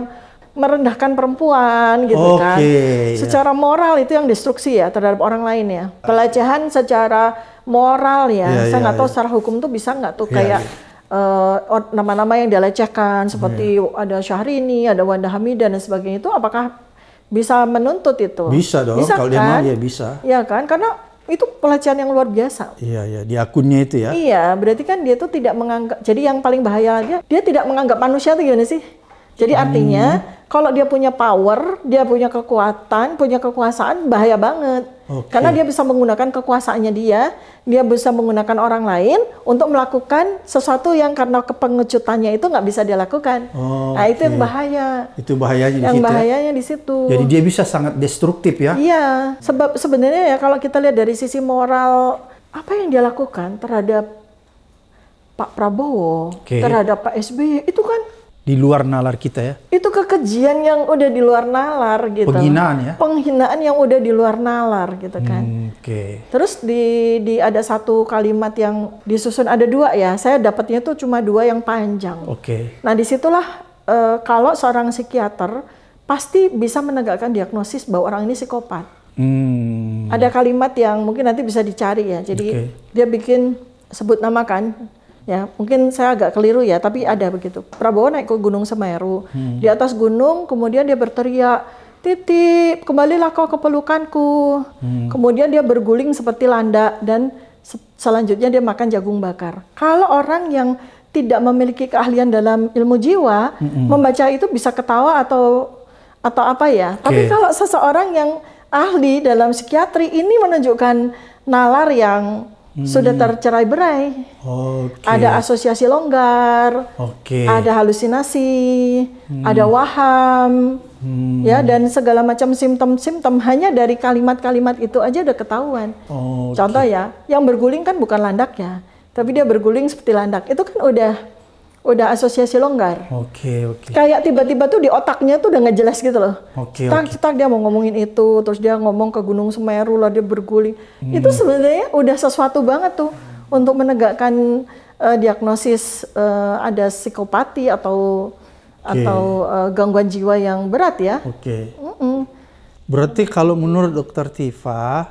[SPEAKER 1] merendahkan perempuan gitu okay, kan. Iya. Secara moral itu yang destruksi ya terhadap orang lain ya. Pelecehan secara moral ya. Yeah, Saya iya, nggak yeah, tahu iya. secara hukum tuh bisa nggak tuh kayak eh, nama-nama uh, nama -nama yang dilecehkan seperti ada Syahrini, ada Wanda Hamidah dan sebagainya itu apakah bisa menuntut itu? Bisa dong. Bisa, kalau kan? dia mau ya bisa. Iya kan karena itu pelecehan yang luar biasa.
[SPEAKER 2] Iya, iya, di akunnya itu ya. Iya,
[SPEAKER 1] berarti kan dia tuh tidak menganggap. Jadi yang paling bahaya dia, dia tidak menganggap manusia tuh gimana sih? Jadi hmm. artinya kalau dia punya power, dia punya kekuatan, punya kekuasaan, bahaya banget. Okay. Karena dia bisa menggunakan kekuasaannya dia, dia bisa menggunakan orang lain untuk melakukan sesuatu yang karena kepengecutannya itu nggak bisa dilakukan.
[SPEAKER 2] Oh, nah itu yang bahaya. Itu bahayanya yang di situ. Ya? bahayanya
[SPEAKER 1] ya? di situ. Jadi dia
[SPEAKER 2] bisa sangat destruktif ya?
[SPEAKER 1] Iya. Sebab sebenarnya ya kalau kita lihat dari sisi moral, apa yang dia lakukan terhadap Pak Prabowo, okay. terhadap Pak SBY itu kan
[SPEAKER 2] di luar nalar kita ya.
[SPEAKER 1] Itu kekejian yang udah di luar nalar gitu. Penghinaan ya. Penghinaan yang udah di luar nalar gitu kan.
[SPEAKER 2] Hmm, oke. Okay.
[SPEAKER 1] Terus di di ada satu kalimat yang disusun ada dua ya. Saya dapatnya tuh cuma dua yang panjang. Oke. Okay. Nah disitulah e, kalau seorang psikiater pasti bisa menegakkan diagnosis bahwa orang ini psikopat.
[SPEAKER 2] Hmm.
[SPEAKER 1] Ada kalimat yang mungkin nanti bisa dicari ya. Jadi okay. dia bikin sebut nama kan ya mungkin saya agak keliru ya tapi ya. ada begitu Prabowo naik ke Gunung Semeru hmm. di atas gunung kemudian dia berteriak titip kembalilah kau ke pelukanku hmm. kemudian dia berguling seperti landa dan selanjutnya dia makan jagung bakar kalau orang yang tidak memiliki keahlian dalam ilmu jiwa hmm. membaca itu bisa ketawa atau atau apa ya okay. tapi kalau seseorang yang ahli dalam psikiatri ini menunjukkan nalar yang
[SPEAKER 2] sudah hmm. tercerai berai. Okay. Ada
[SPEAKER 1] asosiasi longgar,
[SPEAKER 2] okay. ada
[SPEAKER 1] halusinasi, hmm. ada waham, hmm. ya dan segala macam simptom-simptom hanya dari kalimat-kalimat itu aja udah ketahuan. Okay. Contoh ya, yang berguling kan bukan landak ya, tapi dia berguling seperti landak. Itu kan udah udah asosiasi longgar.
[SPEAKER 2] Oke, okay, oke. Okay.
[SPEAKER 1] Kayak tiba-tiba tuh di otaknya tuh udah ngejelas gitu loh. Oke, okay, tak, okay. dia mau ngomongin itu, terus dia ngomong ke Gunung Semeru lah dia berguling. Hmm. Itu sebenarnya udah sesuatu banget tuh untuk menegakkan uh, diagnosis uh, ada psikopati atau
[SPEAKER 2] okay. atau
[SPEAKER 1] uh, gangguan jiwa yang berat ya. Oke. Okay. Mm -mm.
[SPEAKER 2] Berarti kalau menurut Dokter Tifa,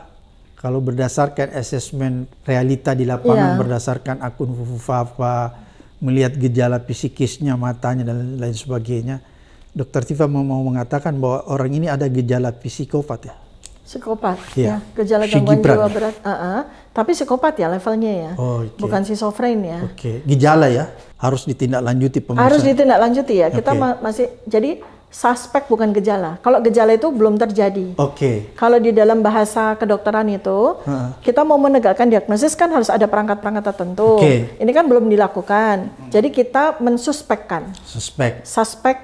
[SPEAKER 2] kalau berdasarkan asesmen realita di lapangan yeah. berdasarkan akun Fufafa melihat gejala fisikisnya matanya dan lain sebagainya. Dokter Tifa mau, mengatakan bahwa orang ini ada gejala psikopat ya.
[SPEAKER 1] Psikopat, ya. ya. Gejala gangguan Shigibran. jiwa berat. Uh -uh. Tapi psikopat ya levelnya ya. Oh, okay. Bukan ya. Oke.
[SPEAKER 2] Okay. Gejala ya. Harus ditindaklanjuti pemeriksaan. Harus
[SPEAKER 1] ditindaklanjuti ya. Kita okay. ma masih jadi suspek bukan gejala. Kalau gejala itu belum terjadi.
[SPEAKER 2] Oke. Okay. Kalau
[SPEAKER 1] di dalam bahasa kedokteran itu, -uh. kita mau menegakkan diagnosis kan harus ada perangkat-perangkat tertentu. Okay. Ini kan belum dilakukan. Jadi kita mensuspekkan.
[SPEAKER 2] Suspek.
[SPEAKER 1] Suspek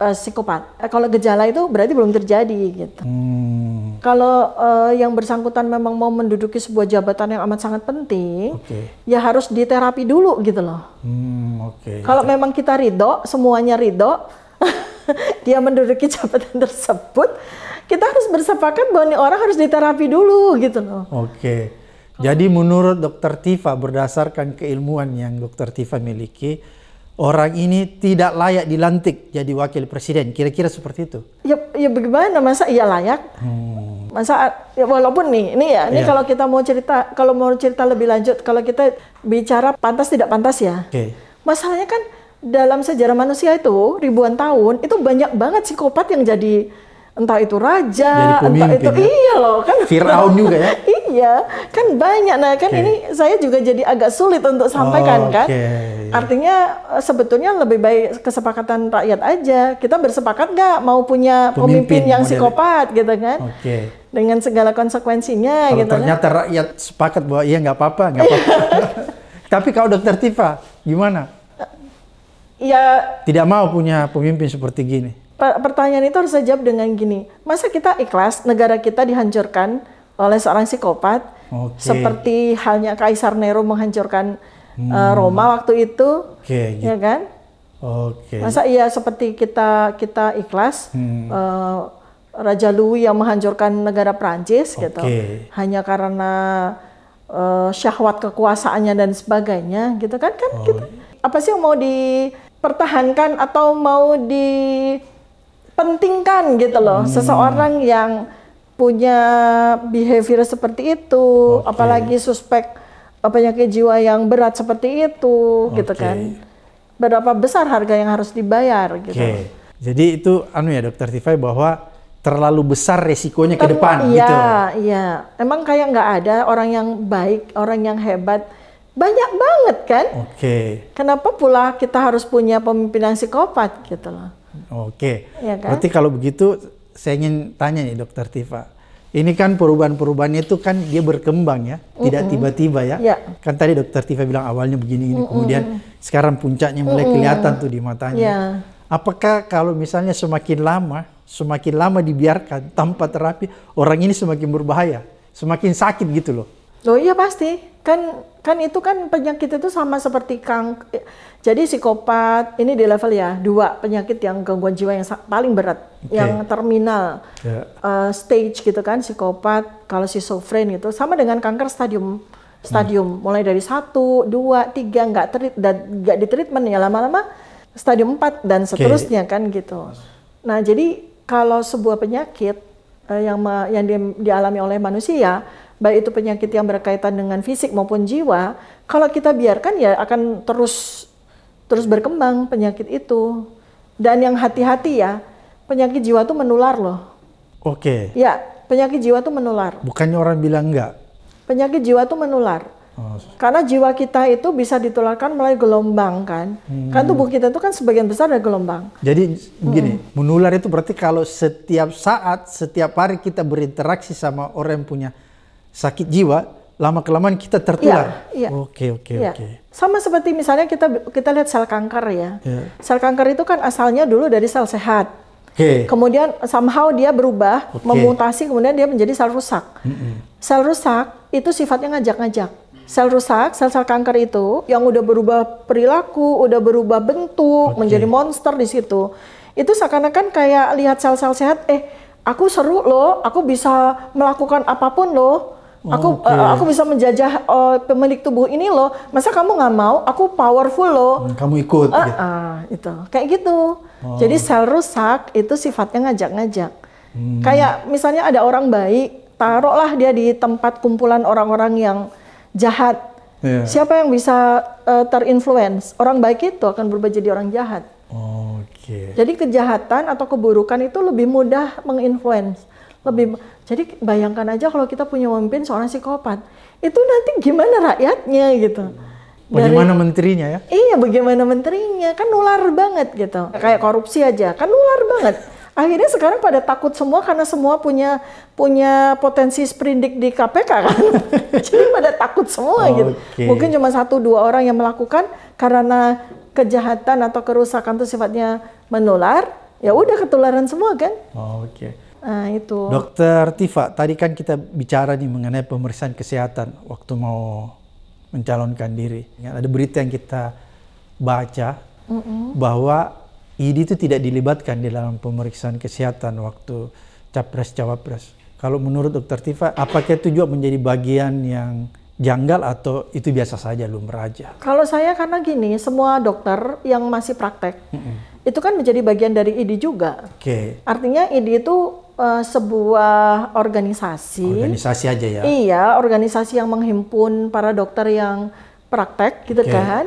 [SPEAKER 1] uh, psikopat. Eh, kalau gejala itu berarti belum terjadi gitu.
[SPEAKER 2] Hmm.
[SPEAKER 1] Kalau uh, yang bersangkutan memang mau menduduki sebuah jabatan yang amat sangat penting, okay. ya harus diterapi dulu gitu loh. Hmm, Oke. Okay. Kalau memang kita ridho, semuanya ridho. dia menduduki jabatan tersebut, kita harus bersepakat bahwa ini orang harus diterapi dulu gitu loh.
[SPEAKER 2] Oke. Jadi menurut Dokter Tifa berdasarkan keilmuan yang Dokter Tifa miliki, orang ini tidak layak dilantik jadi wakil presiden. Kira-kira seperti itu.
[SPEAKER 1] Ya, ya bagaimana masa ia layak? Hmm. Masa ya walaupun nih, ini ya, ini ya. kalau kita mau cerita, kalau mau cerita lebih lanjut, kalau kita bicara pantas tidak pantas ya. Okay. Masalahnya kan dalam sejarah manusia itu ribuan tahun itu banyak banget psikopat yang jadi entah itu raja, entah itu ya? iya loh kan Firaun juga ya. iya, kan banyak nah kan okay. ini saya juga jadi agak sulit untuk sampaikan oh, okay. kan. Artinya eh, sebetulnya lebih baik kesepakatan rakyat aja. Kita bersepakat nggak mau punya pemimpin, pemimpin yang model. Ya? psikopat gitu kan. Okay. Dengan segala konsekuensinya Kalau gitu. Kan. Ternyata kan.
[SPEAKER 2] rakyat sepakat bahwa iya nggak apa-apa, nggak apa-apa. Tapi kalau Dokter Tifa gimana? ya tidak mau punya pemimpin seperti gini.
[SPEAKER 1] Pertanyaan itu harus saya jawab dengan gini, masa kita ikhlas negara kita dihancurkan oleh seorang psikopat,
[SPEAKER 2] okay. seperti
[SPEAKER 1] halnya Kaisar Nero menghancurkan
[SPEAKER 2] eh, hmm. uh, Roma
[SPEAKER 1] waktu itu, okay, ya gitu. kan?
[SPEAKER 2] Okay. Masa
[SPEAKER 1] iya seperti kita kita ikhlas hmm. uh, Raja Louis yang menghancurkan negara Prancis okay. gitu, hanya karena uh, syahwat kekuasaannya dan sebagainya, gitu kan? Kan oh. kita apa sih yang mau di dipertahankan atau mau dipentingkan gitu loh. Hmm. Seseorang yang punya behavior seperti itu, okay. apalagi suspek eh, penyakit jiwa yang berat seperti itu okay. gitu kan. Berapa besar harga yang harus dibayar gitu. Okay.
[SPEAKER 2] Jadi itu anu ya dokter Tifai bahwa terlalu besar resikonya Tentu, ke depan iya, gitu. Iya,
[SPEAKER 1] iya. Emang kayak nggak ada orang yang baik, orang yang hebat banyak banget kan? Oke. Okay. Kenapa pula kita harus punya pemimpin yang psikopat gitu loh?
[SPEAKER 2] Oke. Okay. Ya kan? Berarti kalau begitu saya ingin tanya nih Dokter Tifa. Ini kan perubahan-perubahannya itu kan dia berkembang ya, tidak tiba-tiba mm -hmm. ya. Yeah. Kan tadi Dokter Tifa bilang awalnya begini, mm kemudian sekarang puncaknya mulai kelihatan tuh di matanya. Yeah. Apakah kalau misalnya semakin lama, semakin lama dibiarkan tanpa terapi, orang ini semakin berbahaya, semakin sakit gitu loh?
[SPEAKER 1] Loh iya pasti. Kan kan itu kan penyakit itu sama seperti kang jadi psikopat ini di level ya dua penyakit yang gangguan jiwa yang paling berat okay. yang terminal yeah. Ya. uh, stage gitu kan psikopat kalau schizofren gitu sama dengan kanker stadium stadium hmm. mulai dari satu dua tiga nggak terit dan nggak ditreatment ya lama-lama stadium empat dan seterusnya okay. kan gitu nah jadi kalau sebuah penyakit uh, yang yang di, dialami oleh manusia baik itu penyakit yang berkaitan dengan fisik maupun jiwa, kalau kita biarkan ya akan terus terus berkembang penyakit itu. Dan yang hati-hati ya, penyakit jiwa itu menular loh. Oke. Ya, penyakit jiwa itu menular.
[SPEAKER 2] Bukannya orang bilang enggak?
[SPEAKER 1] Penyakit jiwa itu menular. Oh. Karena jiwa kita itu bisa ditularkan melalui gelombang kan. Hmm. Kan tubuh kita itu kan sebagian besar dari gelombang.
[SPEAKER 2] Jadi begini, hmm. menular itu berarti kalau setiap saat, setiap hari kita berinteraksi sama orang yang punya sakit jiwa, lama kelamaan kita tertular. Iya. iya. Oke, oke, iya. oke.
[SPEAKER 1] Sama seperti misalnya kita kita lihat sel kanker ya. Yeah. Sel kanker itu kan asalnya dulu dari sel sehat. Okay. Kemudian somehow dia berubah, okay. memutasi, kemudian dia menjadi sel rusak. Mm -mm. Sel rusak itu sifatnya ngajak-ngajak. Sel rusak, sel-sel kanker itu yang udah berubah perilaku, udah berubah bentuk, okay. menjadi monster di situ. Itu seakan-akan kayak lihat sel-sel sehat, eh aku seru loh, aku bisa melakukan apapun loh Aku okay. uh, eh, aku bisa menjajah uh, pemilik tubuh ini loh. Masa kamu nggak mau? Aku powerful loh.
[SPEAKER 2] Hmm, kamu ikut. Uh, gitu.
[SPEAKER 1] Uh, itu kayak gitu. Oh. Jadi sel rusak itu sifatnya ngajak-ngajak. Hmm. Kayak misalnya ada orang baik, taruhlah dia di tempat kumpulan orang-orang yang jahat. Yeah. Siapa yang bisa uh, terinfluence? Orang baik itu akan berubah jadi orang jahat. Oke. Okay. Jadi kejahatan atau keburukan itu lebih mudah menginfluence lebih jadi bayangkan aja kalau kita punya pemimpin seorang psikopat itu nanti gimana rakyatnya gitu
[SPEAKER 2] dari, menterinya ya
[SPEAKER 1] iya bagaimana menterinya kan nular banget gitu kayak korupsi aja kan nular banget akhirnya sekarang pada takut semua karena semua punya punya potensi sprindik di KPK kan jadi pada takut semua okay. gitu mungkin cuma satu dua orang yang melakukan karena kejahatan atau kerusakan itu sifatnya menular ya udah ketularan semua kan oh, oke okay. Nah, itu.
[SPEAKER 2] Dokter Tifa, tadi kan kita bicara nih mengenai pemeriksaan kesehatan waktu mau mencalonkan diri. Ya, ada berita yang kita baca mm -mm. bahwa ID itu tidak dilibatkan di dalam pemeriksaan kesehatan waktu capres-cawapres. Kalau menurut dokter Tifa, apakah itu juga menjadi bagian yang janggal atau itu biasa saja lumrah aja?
[SPEAKER 1] Kalau saya karena gini, semua dokter yang masih praktek, mm -mm. itu kan menjadi bagian dari ID juga. Oke. Okay. Artinya ID itu uh, sebuah organisasi. Organisasi
[SPEAKER 2] aja ya. Iya,
[SPEAKER 1] organisasi yang menghimpun para dokter yang praktek gitu okay. kan.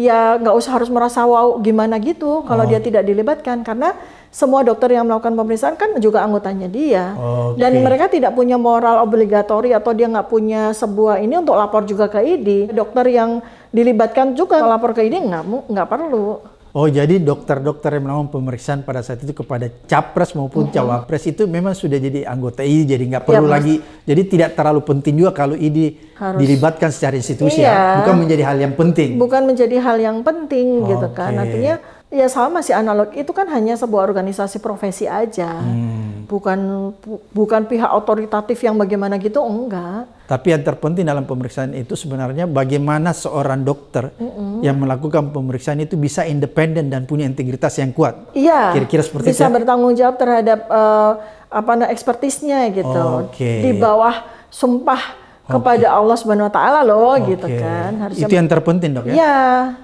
[SPEAKER 1] Ya nggak usah harus merasa wow gimana gitu kalau oh. dia tidak dilibatkan karena semua dokter yang melakukan pemeriksaan kan juga anggotanya dia oh, okay. dan mereka tidak punya moral obligatori atau dia nggak punya sebuah ini untuk lapor juga ke ID dokter yang dilibatkan juga lapor ke ID nggak nggak perlu
[SPEAKER 2] Oh jadi dokter-dokter yang melakukan pemeriksaan pada saat itu kepada capres maupun cawapres itu memang sudah jadi anggota ID jadi nggak iya, perlu ya, lagi jadi tidak terlalu penting juga kalau ini
[SPEAKER 1] Harus. dilibatkan
[SPEAKER 2] secara institusi ya. iya. ya bukan menjadi hal yang penting
[SPEAKER 1] bukan menjadi hal yang penting oh, gitu kan okay. artinya ya sama sih analog itu kan hanya sebuah organisasi profesi aja
[SPEAKER 2] hmm.
[SPEAKER 1] bukan bu, bukan pihak otoritatif yang bagaimana gitu enggak
[SPEAKER 2] tapi yang terpenting dalam pemeriksaan itu sebenarnya bagaimana seorang dokter mm yang melakukan pemeriksaan itu bisa independen dan punya integritas yang kuat iya kira-kira seperti bisa itu bisa ya?
[SPEAKER 1] bertanggung jawab terhadap uh, apa namanya ekspertisnya gitu okay. di bawah sumpah Oh, kepada Allah Subhanahu wa taala loh okay. gitu kan. Harusnya Itu yang
[SPEAKER 2] terpenting, Dok ya. Iya.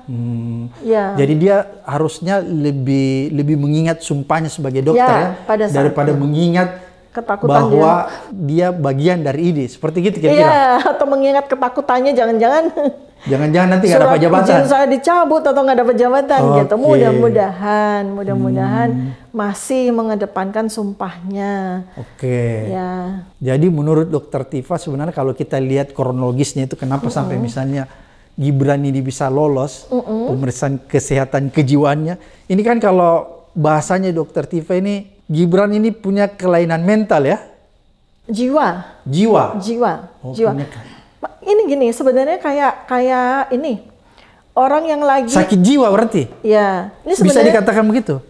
[SPEAKER 1] Hmm. Ya. Jadi
[SPEAKER 2] dia harusnya lebih lebih mengingat sumpahnya sebagai dokter iya, ya, pada daripada itu. mengingat ketakutan bahwa dia. dia bagian dari ini seperti gitu kira-kira. ya,
[SPEAKER 1] atau mengingat ketakutannya jangan-jangan
[SPEAKER 2] Jangan-jangan nanti nggak dapat jabatan. Surat saya
[SPEAKER 1] dicabut atau nggak dapat jabatan okay. gitu. Mudah-mudahan, mudah-mudahan hmm. masih mengedepankan sumpahnya.
[SPEAKER 2] Oke. Okay. Ya. Jadi menurut Dokter Tifa sebenarnya kalau kita lihat kronologisnya itu kenapa mm -hmm. sampai misalnya Gibran ini bisa lolos mm -hmm. pemeriksaan kesehatan kejiwaannya. Ini kan kalau bahasanya Dokter Tifa ini Gibran ini punya kelainan mental ya?
[SPEAKER 1] Jiwa.
[SPEAKER 2] Jiwa. Jiwa. Oh, jiwa. Punya
[SPEAKER 1] ini gini sebenarnya kayak kayak ini orang yang lagi sakit
[SPEAKER 2] jiwa berarti.
[SPEAKER 1] ya Ini bisa dikatakan begitu.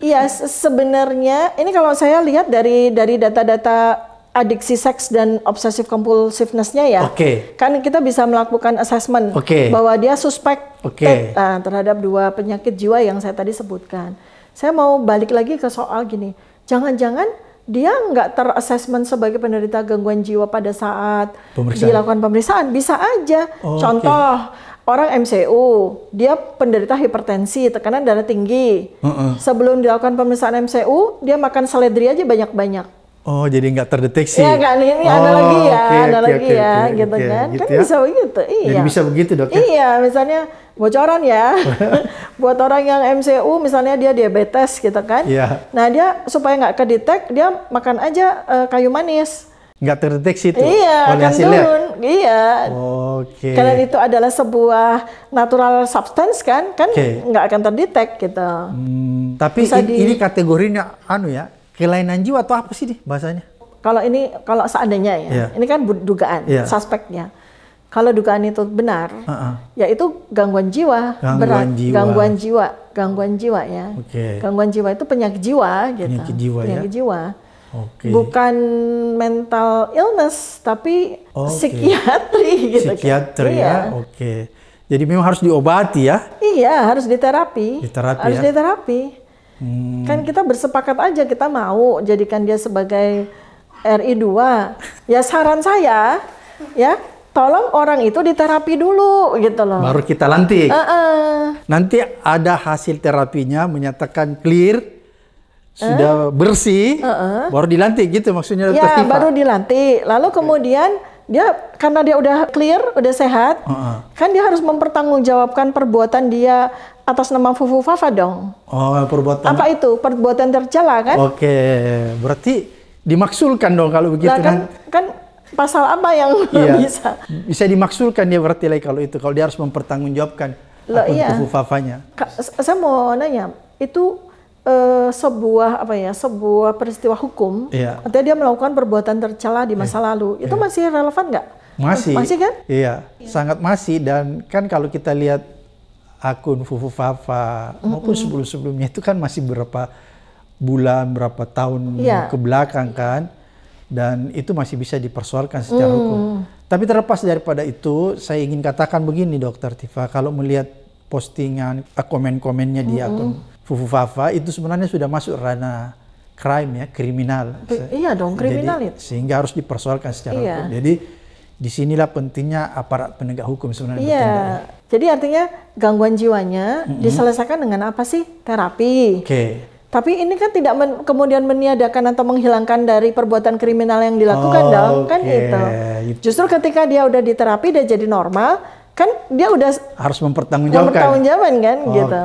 [SPEAKER 1] Iya, sebenarnya ini kalau saya lihat dari dari data-data adiksi seks dan obsesif compulsiveness ya. Oke. Okay. Kan kita bisa melakukan assessment okay. bahwa dia suspek
[SPEAKER 2] okay. uh, eh, eh,
[SPEAKER 1] terhadap dua penyakit jiwa yang saya tadi sebutkan. Saya mau balik lagi ke soal gini. Jangan-jangan dia nggak terassessment sebagai penderita gangguan jiwa pada saat pemeriksaan. dilakukan pemeriksaan bisa aja oh, contoh okay. orang MCU dia penderita hipertensi tekanan darah tinggi uh -uh. sebelum dilakukan pemeriksaan MCU dia makan seledri aja banyak-banyak
[SPEAKER 2] Oh, jadi nggak terdeteksi. Iya kan, ini oh, ada lagi ya, okay, ada okay, lagi okay, ya, okay, gitu okay, kan. Gitu kan ya? bisa
[SPEAKER 1] begitu, iya. Jadi bisa
[SPEAKER 2] begitu dok ya? Iya,
[SPEAKER 1] misalnya bocoran ya, buat orang yang MCU misalnya dia diabetes gitu kan Iya. nah dia supaya nggak kedetek dia makan aja uh, kayu manis
[SPEAKER 2] nggak terdeteksi itu iya, oleh hasilnya turun. iya oke okay. karena itu
[SPEAKER 1] adalah sebuah natural substance kan kan okay. nggak akan terdetek gitu
[SPEAKER 2] hmm, tapi ini, di... ini kategorinya anu ya kelainan jiwa atau
[SPEAKER 1] apa sih nih bahasanya kalau ini kalau seandainya ya yeah. ini kan dugaan yeah. suspeknya kalau dugaan itu benar, uh -uh. itu gangguan jiwa gangguan berat, jiwa. gangguan jiwa, gangguan jiwa ya. Okay. Gangguan jiwa itu penyakit jiwa, gitu. Penyakit jiwa ya? penyakit ya. Jiwa.
[SPEAKER 2] Okay. Bukan
[SPEAKER 1] mental illness, tapi okay. psikiatri, gitu. Kan. Psikiatri kan. ya. Iya. Oke.
[SPEAKER 2] Okay. Jadi memang harus diobati ya?
[SPEAKER 1] Iya, harus diterapi. Diterapi. Harus ya? diterapi.
[SPEAKER 2] Hmm. Kan
[SPEAKER 1] kita bersepakat aja kita mau jadikan dia sebagai RI 2 Ya saran saya, ya tolong orang itu diterapi dulu gitu loh. Baru
[SPEAKER 2] kita lantik. Uh
[SPEAKER 1] -uh.
[SPEAKER 2] Nanti ada hasil terapinya menyatakan clear, sudah uh. bersih, uh -uh. baru dilantik gitu maksudnya ya, baru
[SPEAKER 1] dilantik. Lalu kemudian dia karena dia udah clear, udah sehat, uh -uh. kan dia harus mempertanggungjawabkan perbuatan dia atas nama Fufu Fafa dong.
[SPEAKER 2] Oh, perbuatan. Apa
[SPEAKER 1] itu? Perbuatan tercela kan?
[SPEAKER 2] Oke, berarti dimaksulkan dong kalau begitu. Nah, kan,
[SPEAKER 1] kan pasal apa yang iya. bisa
[SPEAKER 2] bisa dimaksudkan dia berarti lah kalau itu kalau dia harus mempertanggungjawabkan Loh, iya. fafanya.
[SPEAKER 1] Saya mau nanya, itu uh, sebuah apa ya sebuah peristiwa hukum iya. artinya dia melakukan perbuatan tercela di masa iya. lalu itu iya. masih relevan nggak masih masih kan
[SPEAKER 2] iya iya sangat masih dan kan kalau kita lihat akun Fufu mm hmm maupun sebelum sebelumnya itu kan masih berapa bulan berapa tahun yeah. ke belakang kan dan itu masih bisa dipersoalkan secara hmm. hukum. Tapi terlepas daripada itu, saya ingin katakan begini, Dokter Tifa, kalau melihat postingan eh, komen-komennya di hmm. akun Fufu Fafa itu sebenarnya sudah masuk ranah crime ya, kriminal. Be
[SPEAKER 1] iya dong, kriminal itu.
[SPEAKER 2] Sehingga harus dipersoalkan secara iya. hukum. Jadi disinilah pentingnya aparat penegak hukum sebenarnya. Iya. Ya.
[SPEAKER 1] Jadi artinya gangguan jiwanya mm -hmm. diselesaikan dengan apa sih? Terapi. Oke. Okay. Tapi ini kan tidak men, kemudian meniadakan atau menghilangkan dari perbuatan kriminal yang dilakukan oh, dong, kan okay. itu. Gitu. Justru ketika dia udah diterapi dia jadi normal, kan dia udah
[SPEAKER 2] harus mempertanggungjawabkan. Mempertanggungjawabkan kan okay. gitu.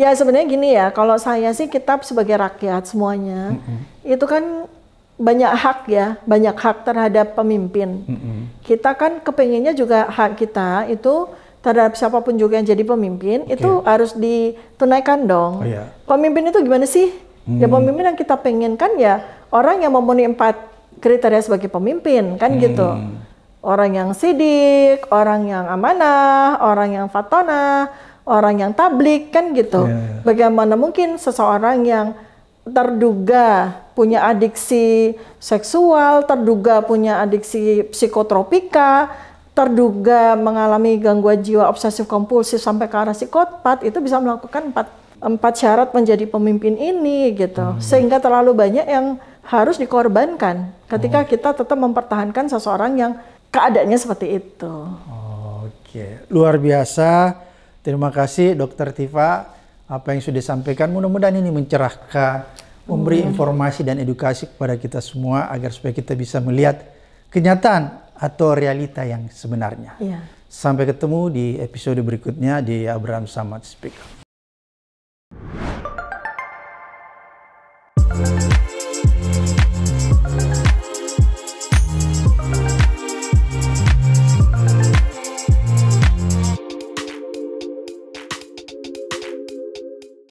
[SPEAKER 1] Ya sebenarnya gini ya, kalau saya sih kitab sebagai rakyat semuanya, mm -hmm. itu kan banyak hak ya, banyak hak terhadap pemimpin. Mm -hmm. Kita kan kepinginnya juga hak kita itu terhadap siapapun juga yang jadi pemimpin okay. itu harus ditunaikan dong. Oh, yeah. Pemimpin itu gimana sih? Ya, hmm. Ya pemimpin yang kita pengen kan ya orang yang memenuhi empat kriteria sebagai pemimpin kan hmm. gitu. Orang yang sidik, orang yang amanah, orang yang fatona, orang yang tablik kan gitu. Yeah, yeah. Bagaimana mungkin seseorang yang terduga punya adiksi seksual, terduga punya adiksi psikotropika terduga mengalami gangguan jiwa obsesif kompulsif sampai ke arah psikopat itu bisa melakukan empat empat syarat menjadi pemimpin ini gitu hmm. sehingga terlalu banyak yang harus dikorbankan ketika oh. kita tetap mempertahankan seseorang yang keadaannya seperti
[SPEAKER 2] itu. Oke, luar biasa. Terima kasih Dokter Tifa apa yang sudah disampaikan mudah-mudahan ini mencerahkan, memberi hmm. informasi dan edukasi kepada kita semua agar supaya kita bisa melihat kenyataan atau realita yang sebenarnya. Iya. Sampai ketemu di episode berikutnya di Abraham Samad Speak. thank you